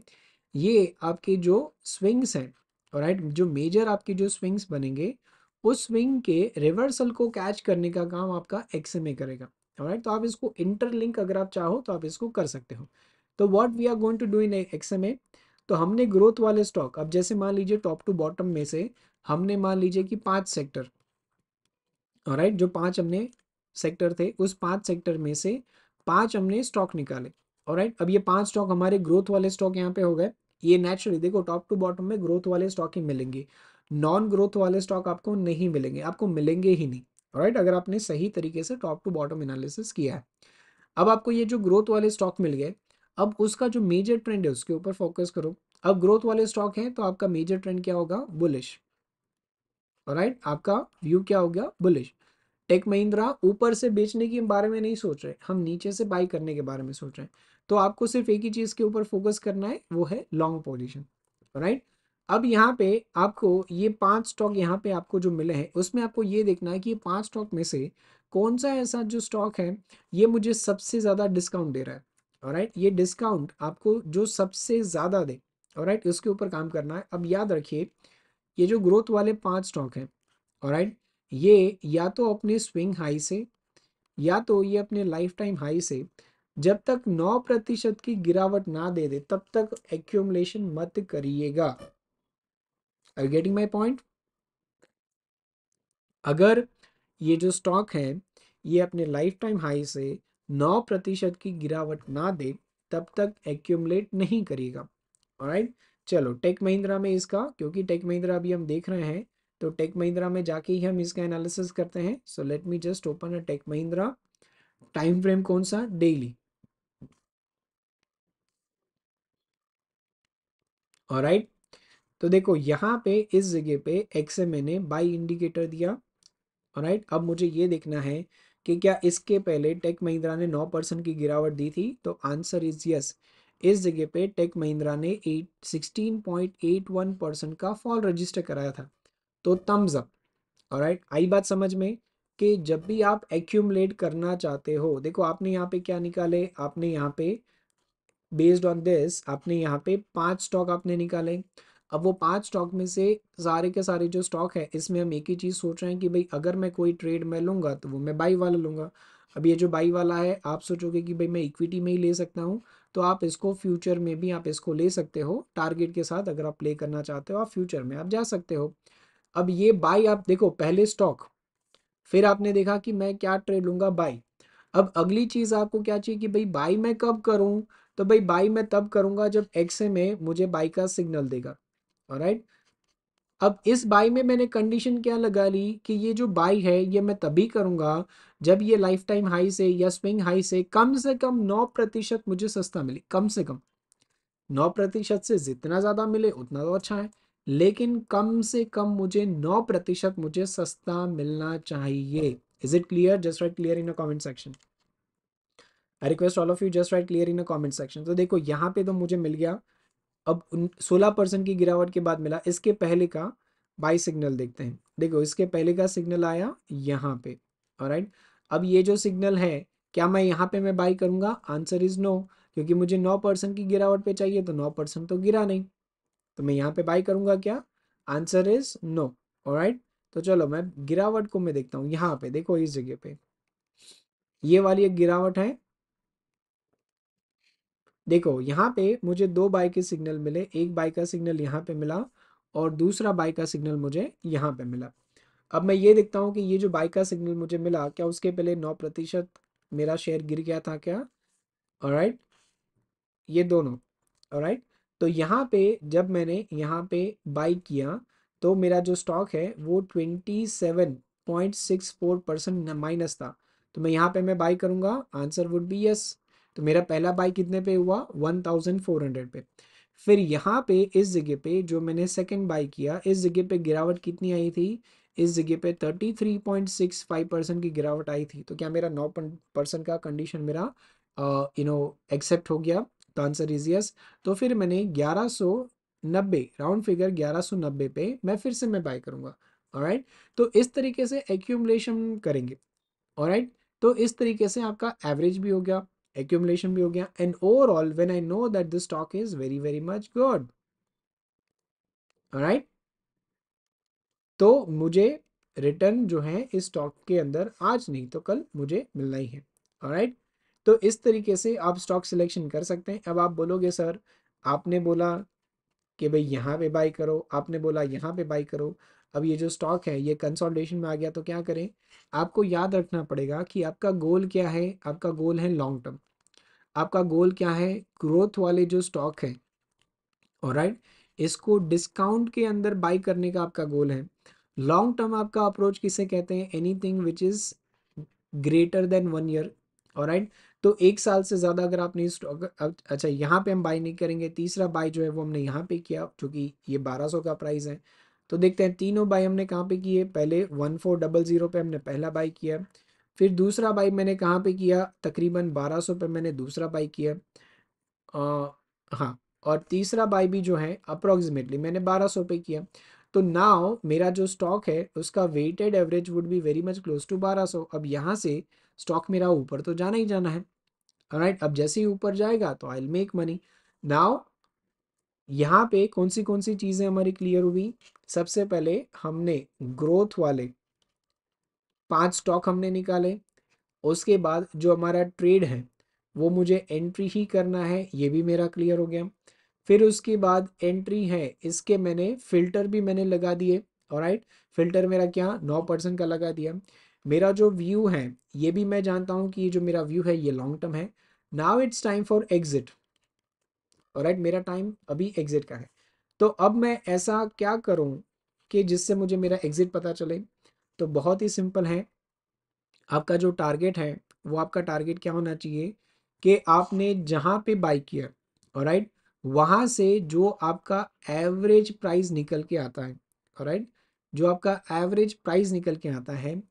ये आपके जो स्विंग्स हैं राइट जो मेजर आपके जो स्विंग्स बनेंगे उस स्विंग के रिवर्सल को कैच करने का काम आपका एक्स में करेगा राइट तो आप इसको इंटरलिंक अगर आप चाहो तो आप इसको कर सकते हो तो what we are going to do in एक्सएमए तो हमने ग्रोथ वाले स्टॉक अब जैसे मान लीजिए टॉप टू बॉटम में से हमने मान लीजिए कि पांच सेक्टर राइट right, जो पांच हमने सेक्टर थे उस पांच सेक्टर में से पांच हमने स्टॉक निकाले और right, अब ये पांच स्टॉक हमारे ग्रोथ वाले स्टॉक यहाँ पे हो गए ये नेचुरली देखो टॉप टू बॉटम में ग्रोथ वाले स्टॉक ही मिलेंगे नॉन ग्रोथ वाले स्टॉक आपको नहीं मिलेंगे आपको मिलेंगे ही नहीं राइट right? अगर आपने सही तरीके से टॉप टू बॉटम एनालिसिस किया है अब आपको ये जो ग्रोथ वाले स्टॉक मिल गए अब उसका जो मेजर ट्रेंड है उसके ऊपर फोकस करो अब ग्रोथ वाले स्टॉक हैं तो आपका मेजर ट्रेंड क्या होगा बुलिश राइट आपका व्यू क्या हो गया बुलिश टेक महिंद्रा ऊपर से बेचने के बारे में नहीं सोच रहे हम नीचे से बाई करने के बारे में सोच रहे हैं तो आपको सिर्फ एक ही चीज़ के ऊपर फोकस करना है वो है लॉन्ग पोजिशन राइट अब यहाँ पे आपको ये पांच स्टॉक यहाँ पे आपको जो मिले हैं उसमें आपको ये देखना है कि ये पांच स्टॉक में से कौन सा ऐसा जो स्टॉक है ये मुझे सबसे ज़्यादा डिस्काउंट दे रहा है और राइट ये डिस्काउंट आपको जो सबसे ज़्यादा दे और राइट उसके ऊपर काम करना है अब याद रखिए ये जो ग्रोथ वाले पांच स्टॉक हैं और राइट ये या तो अपने स्विंग हाई से या तो ये अपने लाइफ टाइम हाई से जब तक नौ प्रतिशत की गिरावट ना दे दे तब तक एक्यूमलेशन मत करिएगा आर गेटिंग माई पॉइंट अगर ये जो स्टॉक है ये अपने लाइफ टाइम हाई से नौ प्रतिशत की गिरावट ना दे तब तक एक्यूमलेट नहीं करेगा राइट चलो टेक महिंद्रा में इसका क्योंकि टेक महिंद्रा अभी हम देख रहे हैं तो टेक महिंद्रा में जाके ही हम इसका एनालिसिस करते हैं so let me just open a tech Mahindra time frame कौन सा डेली राइट तो देखो यहाँ पे इस जगह पे एक्स ए ने बाई इंडिकेटर दिया राइट अब मुझे ये देखना है कि क्या इसके पहले टेक महिंद्रा ने 9 परसेंट की गिरावट दी थी तो आंसर इज यस इस जगह पे टेक महिंद्रा ने at sixteen point eight one percent का फॉल रजिस्टर कराया था तो थम्स अप और राइट आई बात समझ में कि जब भी आप एक्यूमलेट करना चाहते हो देखो आपने यहाँ पे क्या निकाले आपने यहाँ पे बेस्ड ऑन दिस आपने यहाँ पे पांच स्टॉक आपने निकाले अब वो पांच स्टॉक में से सारे के सारे जो स्टॉक है इसमें हम एक ही चीज़ सोच रहे हैं कि भाई अगर मैं कोई ट्रेड में लूँगा तो वो मैं बाई वाला लूँगा अब ये जो बाई वाला है आप सोचोगे कि भाई मैं इक्विटी में ही ले सकता हूँ तो आप इसको फ्यूचर में भी आप इसको ले सकते हो टारगेट के साथ अगर आप प्ले करना चाहते हो आप फ्यूचर में आप जा सकते हो अब ये बाई आप देखो पहले स्टॉक फिर आपने देखा कि मैं क्या ट्रेड लूँगा बाई अब अगली चीज़ आपको क्या चाहिए कि भाई बाई मैं कब करूँ तो भाई बाई मैं तब करूँगा जब एक्स में मुझे बाई का सिग्नल देगा राइट अब इस बाई में मैंने कंडीशन क्या लगा ली कि ये जो बाई है ये मैं तभी करूंगा जब ये लाइफ टाइम हाई से या स्विंग हाई से कम से कम नौ प्रतिशत मुझे सस्ता मिले कम से कम नौ प्रतिशत से जितना ज़्यादा मिले उतना तो अच्छा है लेकिन कम से कम मुझे नौ प्रतिशत मुझे सस्ता मिलना चाहिए is it clear just right clear in a comment section I request all of you just right clear in a comment section तो देखो यहाँ पे तो मुझे मिल गया अब सोलह परसेंट की गिरावट के बाद मिला इसके पहले का बाई सिग्नल देखते हैं देखो इसके पहले का सिग्नल आया यहाँ पे राइट अब ये जो सिग्नल है क्या मैं यहाँ पे मैं बाई करूंगा आंसर इज नो क्योंकि मुझे नौ परसेंट की गिरावट पे चाहिए तो नौ परसेंट तो गिरा नहीं तो मैं यहाँ पे बाई करूंगा क्या आंसर इज नो राइट तो चलो मैं गिरावट को मैं देखता हूँ यहाँ पे देखो इस जगह पे ये वाली एक गिरावट है देखो यहाँ पे मुझे दो बाई के सिग्नल मिले एक बाई का सिग्नल यहाँ पे मिला और दूसरा बाई का सिग्नल मुझे यहाँ पे मिला अब मैं ये देखता हूँ कि ये जो बाई का सिग्नल मुझे मिला क्या उसके पहले नौ प्रतिशत मेरा शेयर गिर गया था क्या राइट ये दोनों राइट तो यहाँ पे जब मैंने यहाँ पे बाई किया तो मेरा जो स्टॉक है वो twenty seven point six four percent minus था तो मैं यहाँ पे मैं बाई करूँगा आंसर वुड बी यस तो मेरा पहला बाई कितने पे हुआ 1400 पे फिर यहाँ पे इस जगह पे जो मैंने सेकंड बाई किया इस जगह पे गिरावट कितनी आई थी इस जगह पे 33.65 परसेंट की गिरावट आई थी तो क्या मेरा 9 परसेंट का कंडीशन मेरा यू नो एक्सेप्ट हो गया तो आंसर इज यस तो फिर मैंने 1190 राउंड फिगर 1190 पे मैं फिर से मैं बाय करूँगा राइट तो इस तरीके से एक्यूमलेशन करेंगे राइट तो इस तरीके से आपका एवरेज भी हो गया एक्यूमलेशन भी हो गया and overall when I know that this stock is very very much good right तो मुझे रिटर्न जो है इस स्टॉक के अंदर आज नहीं तो कल मुझे मिलना ही है राइट right? तो इस तरीके से आप स्टॉक सिलेक्शन कर सकते हैं अब आप बोलोगे सर आपने बोला कि भाई यहाँ पे बाई करो आपने बोला यहाँ पे बाई करो अब ये जो स्टॉक है ये कंसोलिडेशन में आ गया तो क्या करें आपको याद रखना पड़ेगा कि आपका गोल क्या है आपका गोल है लॉन्ग टर्म आपका गोल क्या है ग्रोथ वाले जो स्टॉक है राइट इसको डिस्काउंट के अंदर बाई करने का आपका गोल है लॉन्ग टर्म आपका अप्रोच किसे कहते हैं anything which is greater than one year और राइट तो एक साल से ज़्यादा अगर आपने स्टॉक अच्छा यहाँ पे हम बाई नहीं करेंगे तीसरा बाई जो है वो हमने यहाँ पे किया क्योंकि ये 1200 का प्राइस है तो देखते हैं तीनों बाई हमने कहाँ पे किए पहले वन फोर डबल ज़ीरो पे हमने पहला बाई किया फिर दूसरा बाई मैंने कहाँ पे किया तकरीबन बारह सौ पे मैंने दूसरा बाई किया आ, हाँ और तीसरा बाई भी जो है अप्रोक्सीमेटली मैंने बारह सौ पे किया तो नाव मेरा जो स्टॉक है उसका weighted average would be very much close to बारह सौ अब यहाँ से स्टॉक मेरा ऊपर तो जाना ही जाना है राइट right, अब जैसे ही ऊपर जाएगा तो आई मेक मनी नाव यहाँ पे कौन सी कौन सी चीज़ें हमारी क्लियर हुई सबसे पहले हमने ग्रोथ वाले पांच स्टॉक हमने निकाले उसके बाद जो हमारा ट्रेड है वो मुझे एंट्री ही करना है ये भी मेरा क्लियर हो गया फिर उसके बाद एंट्री है इसके मैंने फिल्टर भी मैंने लगा दिए और राइट फिल्टर मेरा क्या नौ परसेंट का लगा दिया मेरा जो व्यू है ये भी मैं जानता हूँ कि ये जो मेरा व्यू है ये लॉन्ग टर्म है now it's time for exit right मेरा टाइम अभी एग्जिट का है तो अब मैं ऐसा क्या करूँ कि जिससे मुझे मेरा एग्ज़िट पता चले तो बहुत ही सिंपल है आपका जो टारगेट है वो आपका टारगेट क्या होना चाहिए कि आपने जहाँ पे बाई किया और राइट वहाँ से जो आपका एवरेज प्राइस निकल के आता है और राइट जो आपका एवरेज प्राइस निकल के आता है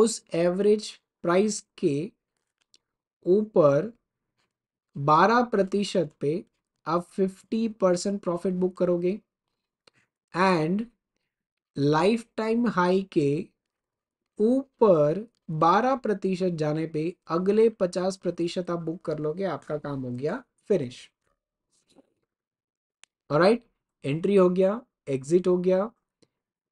उस एवरेज प्राइस के ऊपर 12 प्रतिशत पे आप 50 परसेंट प्रॉफिट बुक करोगे एंड लाइफ टाइम हाई के ऊपर 12 प्रतिशत जाने पे अगले 50 प्रतिशत आप बुक कर लोगे आपका काम हो गया फिनिश राइट एंट्री हो गया एग्जिट हो गया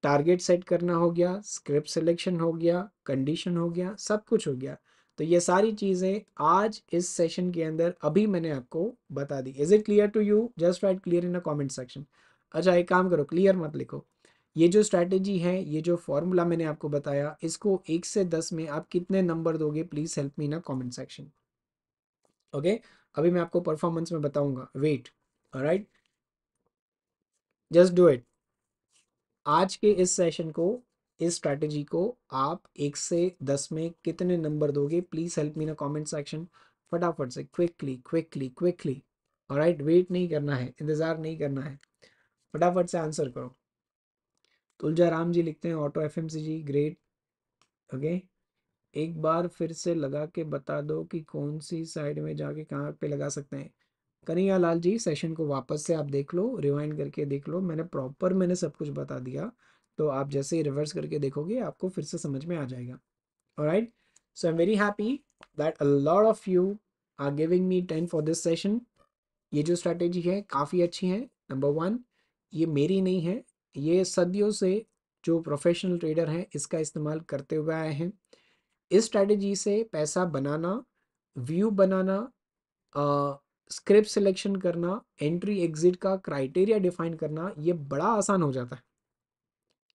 टारगेट सेट करना हो गया स्क्रिप्ट सिलेक्शन हो गया कंडीशन हो गया सब कुछ हो गया तो ये सारी चीज़ें आज इस सेशन के अंदर अभी मैंने आपको बता दी is it clear to you just right clear in a comment section अच्छा एक काम करो क्लियर मत लिखो ये जो स्ट्रैटेजी है ये जो फॉर्मूला मैंने आपको बताया इसको एक से दस में आप कितने नंबर दोगे please help me in a comment section okay अभी मैं आपको परफॉर्मेंस में बताऊंगा wait right just do it आज के इस सेशन को इस स्ट्रैटेजी को आप एक से दस में कितने नंबर दोगे प्लीज़ हेल्प मी ना कमेंट सेक्शन फटाफट से क्विकली क्विकली क्विकली और राइट वेट नहीं करना है इंतज़ार नहीं करना है फटाफट से आंसर करो तुलजा राम जी लिखते हैं auto F G great okay एक बार फिर से लगा के बता दो कि कौन सी साइड में जाके कहाँ पे लगा सकते हैं कन्हैया लाल जी सेशन को वापस से आप देख लो रिवाइंड करके देख लो मैंने प्रॉपर मैंने सब कुछ बता दिया तो आप जैसे ही रिवर्स करके देखोगे आपको फिर से समझ में आ जाएगा so I am very happy that a lot of you are giving me ten for this session ये जो स्ट्रैटेजी है काफ़ी अच्छी है नंबर वन ये मेरी नहीं है ये सदियों से जो प्रोफेशनल ट्रेडर हैं इसका इस्तेमाल करते हुए आए हैं इस स्ट्रैटेजी से पैसा बनाना व्यू बनाना स्क्रिप्ट सिलेक्शन करना एंट्री एग्जिट का क्राइटेरिया डिफाइन करना ये बड़ा आसान हो जाता है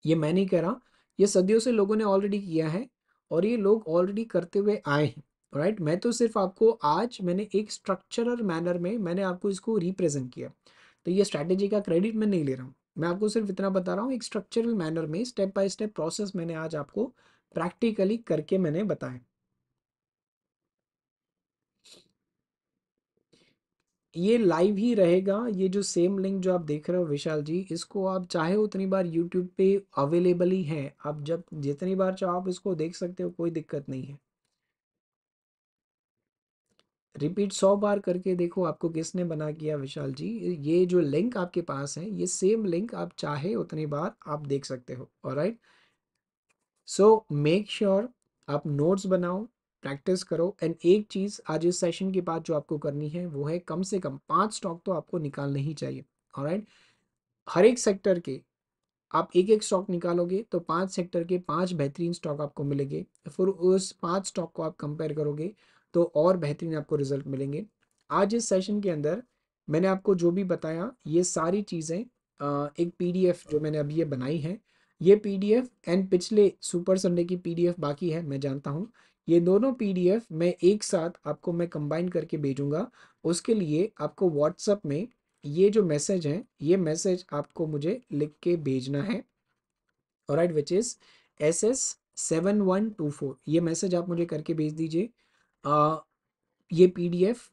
ये मैं नहीं कह रहा ये सदियों से लोगों ने ऑलरेडी किया है और ये लोग ऑलरेडी करते हुए आए हैं राइट मैं तो सिर्फ आपको आज मैंने एक स्ट्रक्चरल मैनर में मैंने आपको इसको रिप्रेजेंट किया तो ये स्ट्रैटेजी का क्रेडिट मैं नहीं ले रहा हूँ मैं आपको सिर्फ इतना बता रहा हूँ एक स्ट्रक्चरल मैनर में स्टेप बाय स्टेप प्रोसेस मैंने आज आपको प्रैक्टिकली करके मैंने बताया ये लाइव ही रहेगा ये जो सेम लिंक जो आप देख रहे हो विशाल जी इसको आप चाहे उतनी बार यूट्यूब पे अवेलेबल ही है आप जब जितनी बार चाहो आप इसको देख सकते हो कोई दिक्कत नहीं है रिपीट सौ बार करके देखो आपको किसने बना किया विशाल जी ये जो लिंक आपके पास है ये सेम लिंक आप चाहे उतनी बार आप देख सकते हो और राइट सो मेक श्योर आप नोट्स बनाओ प्रैक्टिस करो एंड एक चीज़ आज इस सेशन के बाद जो आपको करनी है वो है कम से कम पाँच स्टॉक तो आपको निकालने ही चाहिए और right? हर एक सेक्टर के आप एक एक स्टॉक निकालोगे तो पांच सेक्टर के पांच बेहतरीन स्टॉक आपको मिलेंगे फिर उस पांच स्टॉक को आप कंपेयर करोगे तो और बेहतरीन आपको रिजल्ट मिलेंगे आज इस सेशन के अंदर मैंने आपको जो भी बताया ये सारी चीज़ें एक पी जो मैंने अभी ये बनाई है ये पी एंड पिछले सुपर संडे की पी बाकी है मैं जानता हूँ ये दोनों पीडीएफ मैं एक साथ आपको मैं कंबाइन करके भेजूंगा उसके लिए आपको व्हाट्सअप में ये जो मैसेज है ये मैसेज आपको मुझे लिख के भेजना है और right which is S S seven one two four ये मैसेज आप मुझे करके भेज दीजिए ये पीडीएफ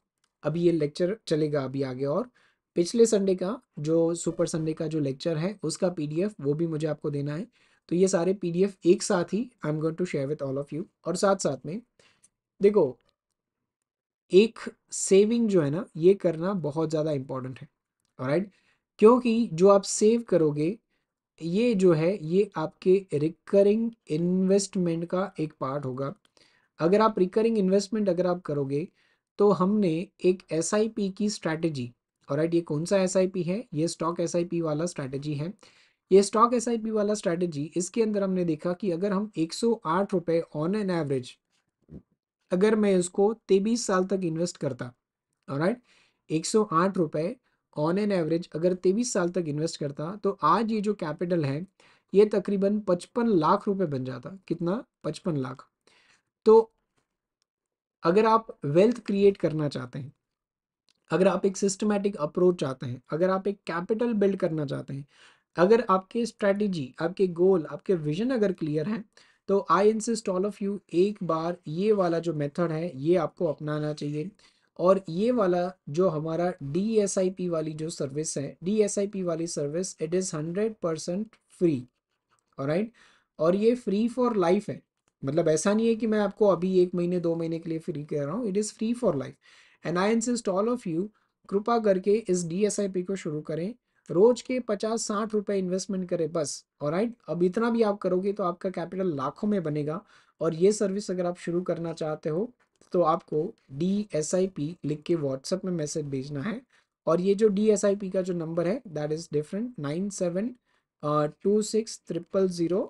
अभी ये लेक्चर चलेगा अभी आगे और पिछले संडे का जो सुपर संडे का जो लेक्चर है उसका पीडीएफ वो भी मुझे आपको देना है तो ये सारे पी एक साथ ही I am going to share with all of you और साथ साथ में देखो एक सेविंग जो है ना ये करना बहुत ज़्यादा इम्पॉर्टेंट है राइट क्योंकि जो आप सेव करोगे ये जो है ये आपके रिकरिंग इन्वेस्टमेंट का एक पार्ट होगा अगर आप रिकरिंग इन्वेस्टमेंट अगर आप करोगे तो हमने एक एस की स्ट्रैटेजी और राइट ये कौन सा एस है ये स्टॉक एस वाला स्ट्रैटेजी है ये स्टॉक एस वाला स्ट्रेटेजी इसके अंदर हमने देखा कि अगर हम एक रुपए ऑन एन एवरेज अगर मैं उसको तेबीस साल तक इन्वेस्ट करता राइट एक सौ आठ रुपए ऑन एन एवरेज अगर तेबीस साल तक इन्वेस्ट करता तो आज ये जो कैपिटल है ये तकरीबन पचपन लाख रुपए बन जाता कितना पचपन लाख तो अगर आप वेल्थ क्रिएट करना चाहते हैं अगर आप एक सिस्टमेटिक अप्रोच चाहते हैं अगर आप एक कैपिटल बिल्ड करना चाहते हैं अगर आपके स्ट्रेटेजी आपके गोल आपके विजन अगर क्लियर हैं तो I insist all of you एक बार ये वाला जो मेथड है ये आपको अपनाना चाहिए और ये वाला जो हमारा डी वाली जो सर्विस है डी वाली service it is hundred percent free right और ये फ्री फॉर लाइफ है मतलब ऐसा नहीं है कि मैं आपको अभी एक महीने दो महीने के लिए फ्री कह रहा हूँ it is free for life and I insist all of you कृपा करके इस डी को शुरू करें रोज के पचास साठ रुपए इन्वेस्टमेंट करें बस और राइट अब इतना भी आप करोगे तो आपका कैपिटल लाखों में बनेगा और ये सर्विस अगर आप शुरू करना चाहते हो तो आपको डी एस आई पी लिख के व्हाट्सएप में मैसेज भेजना है और ये जो डी एस आई पी का जो नंबर है that is different nine seven two six triple zero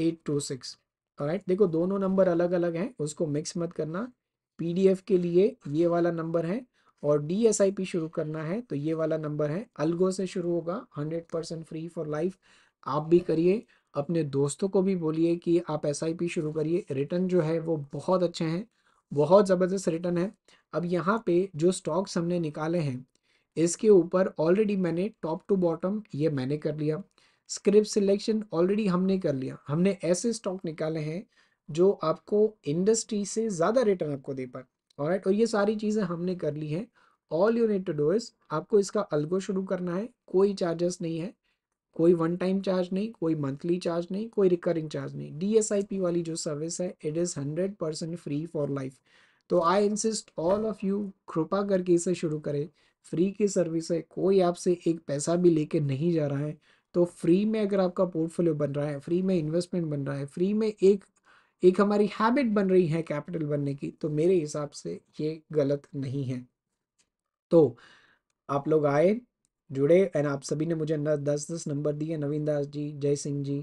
eight two six right देखो दोनों नंबर अलग अलग हैं उसको मिक्स मत करना एफ के लिए ये वाला नंबर है और डी शुरू करना है तो ये वाला नंबर है अलगो से शुरू होगा hundred percent free for life आप भी करिए अपने दोस्तों को भी बोलिए कि आप एस शुरू करिए रिटर्न जो है वो बहुत अच्छे हैं बहुत ज़बरदस्त रिटर्न है अब यहाँ पे जो स्टॉक्स हमने निकाले हैं इसके ऊपर ऑलरेडी मैंने टॉप टू बॉटम ये मैंने कर लिया स्क्रिप्ट सिलेक्शन ऑलरेडी हमने कर लिया हमने ऐसे स्टॉक निकाले हैं जो आपको इंडस्ट्री से ज़्यादा रिटर्न आपको दे पाए और राइट और ये सारी चीज़ें हमने कर ली हैं all you need to do is आपको इसका अलगो शुरू करना है कोई चार्जेस नहीं है कोई वन टाइम चार्ज नहीं कोई मंथली चार्ज नहीं कोई रिकरिंग चार्ज नहीं डी वाली जो सर्विस है it is hundred percent free for life तो I insist all of you कृपा करके इसे शुरू करें फ्री की सर्विस है कोई आपसे एक पैसा भी लेके नहीं जा रहा है तो फ्री में अगर आपका पोर्टफोलियो बन रहा है फ्री में इन्वेस्टमेंट बन रहा है फ्री में एक एक हमारी हैबिट बन रही है कैपिटल बनने की तो मेरे हिसाब से ये गलत नहीं है तो आप लोग आए जुड़े एंड आप सभी ने मुझे दस दस नंबर दिए नवीन Das ji Jai Singh ji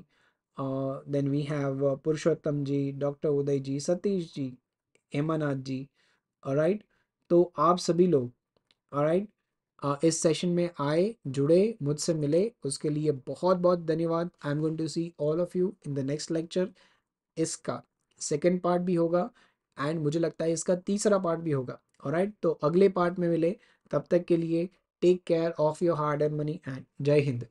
then we have Purushottam ji doctor Uday ji Satish ji Hemanath ji right तो आप सभी लोग राइट इस सेशन में आए जुड़े मुझसे मिले उसके लिए बहुत बहुत धन्यवाद I am going to see all of you in the next lecture इसका सेकेंड पार्ट भी होगा एंड मुझे लगता है इसका तीसरा पार्ट भी होगा और तो अगले पार्ट में मिले तब तक के लिए take care of your hard and money and Jai Hind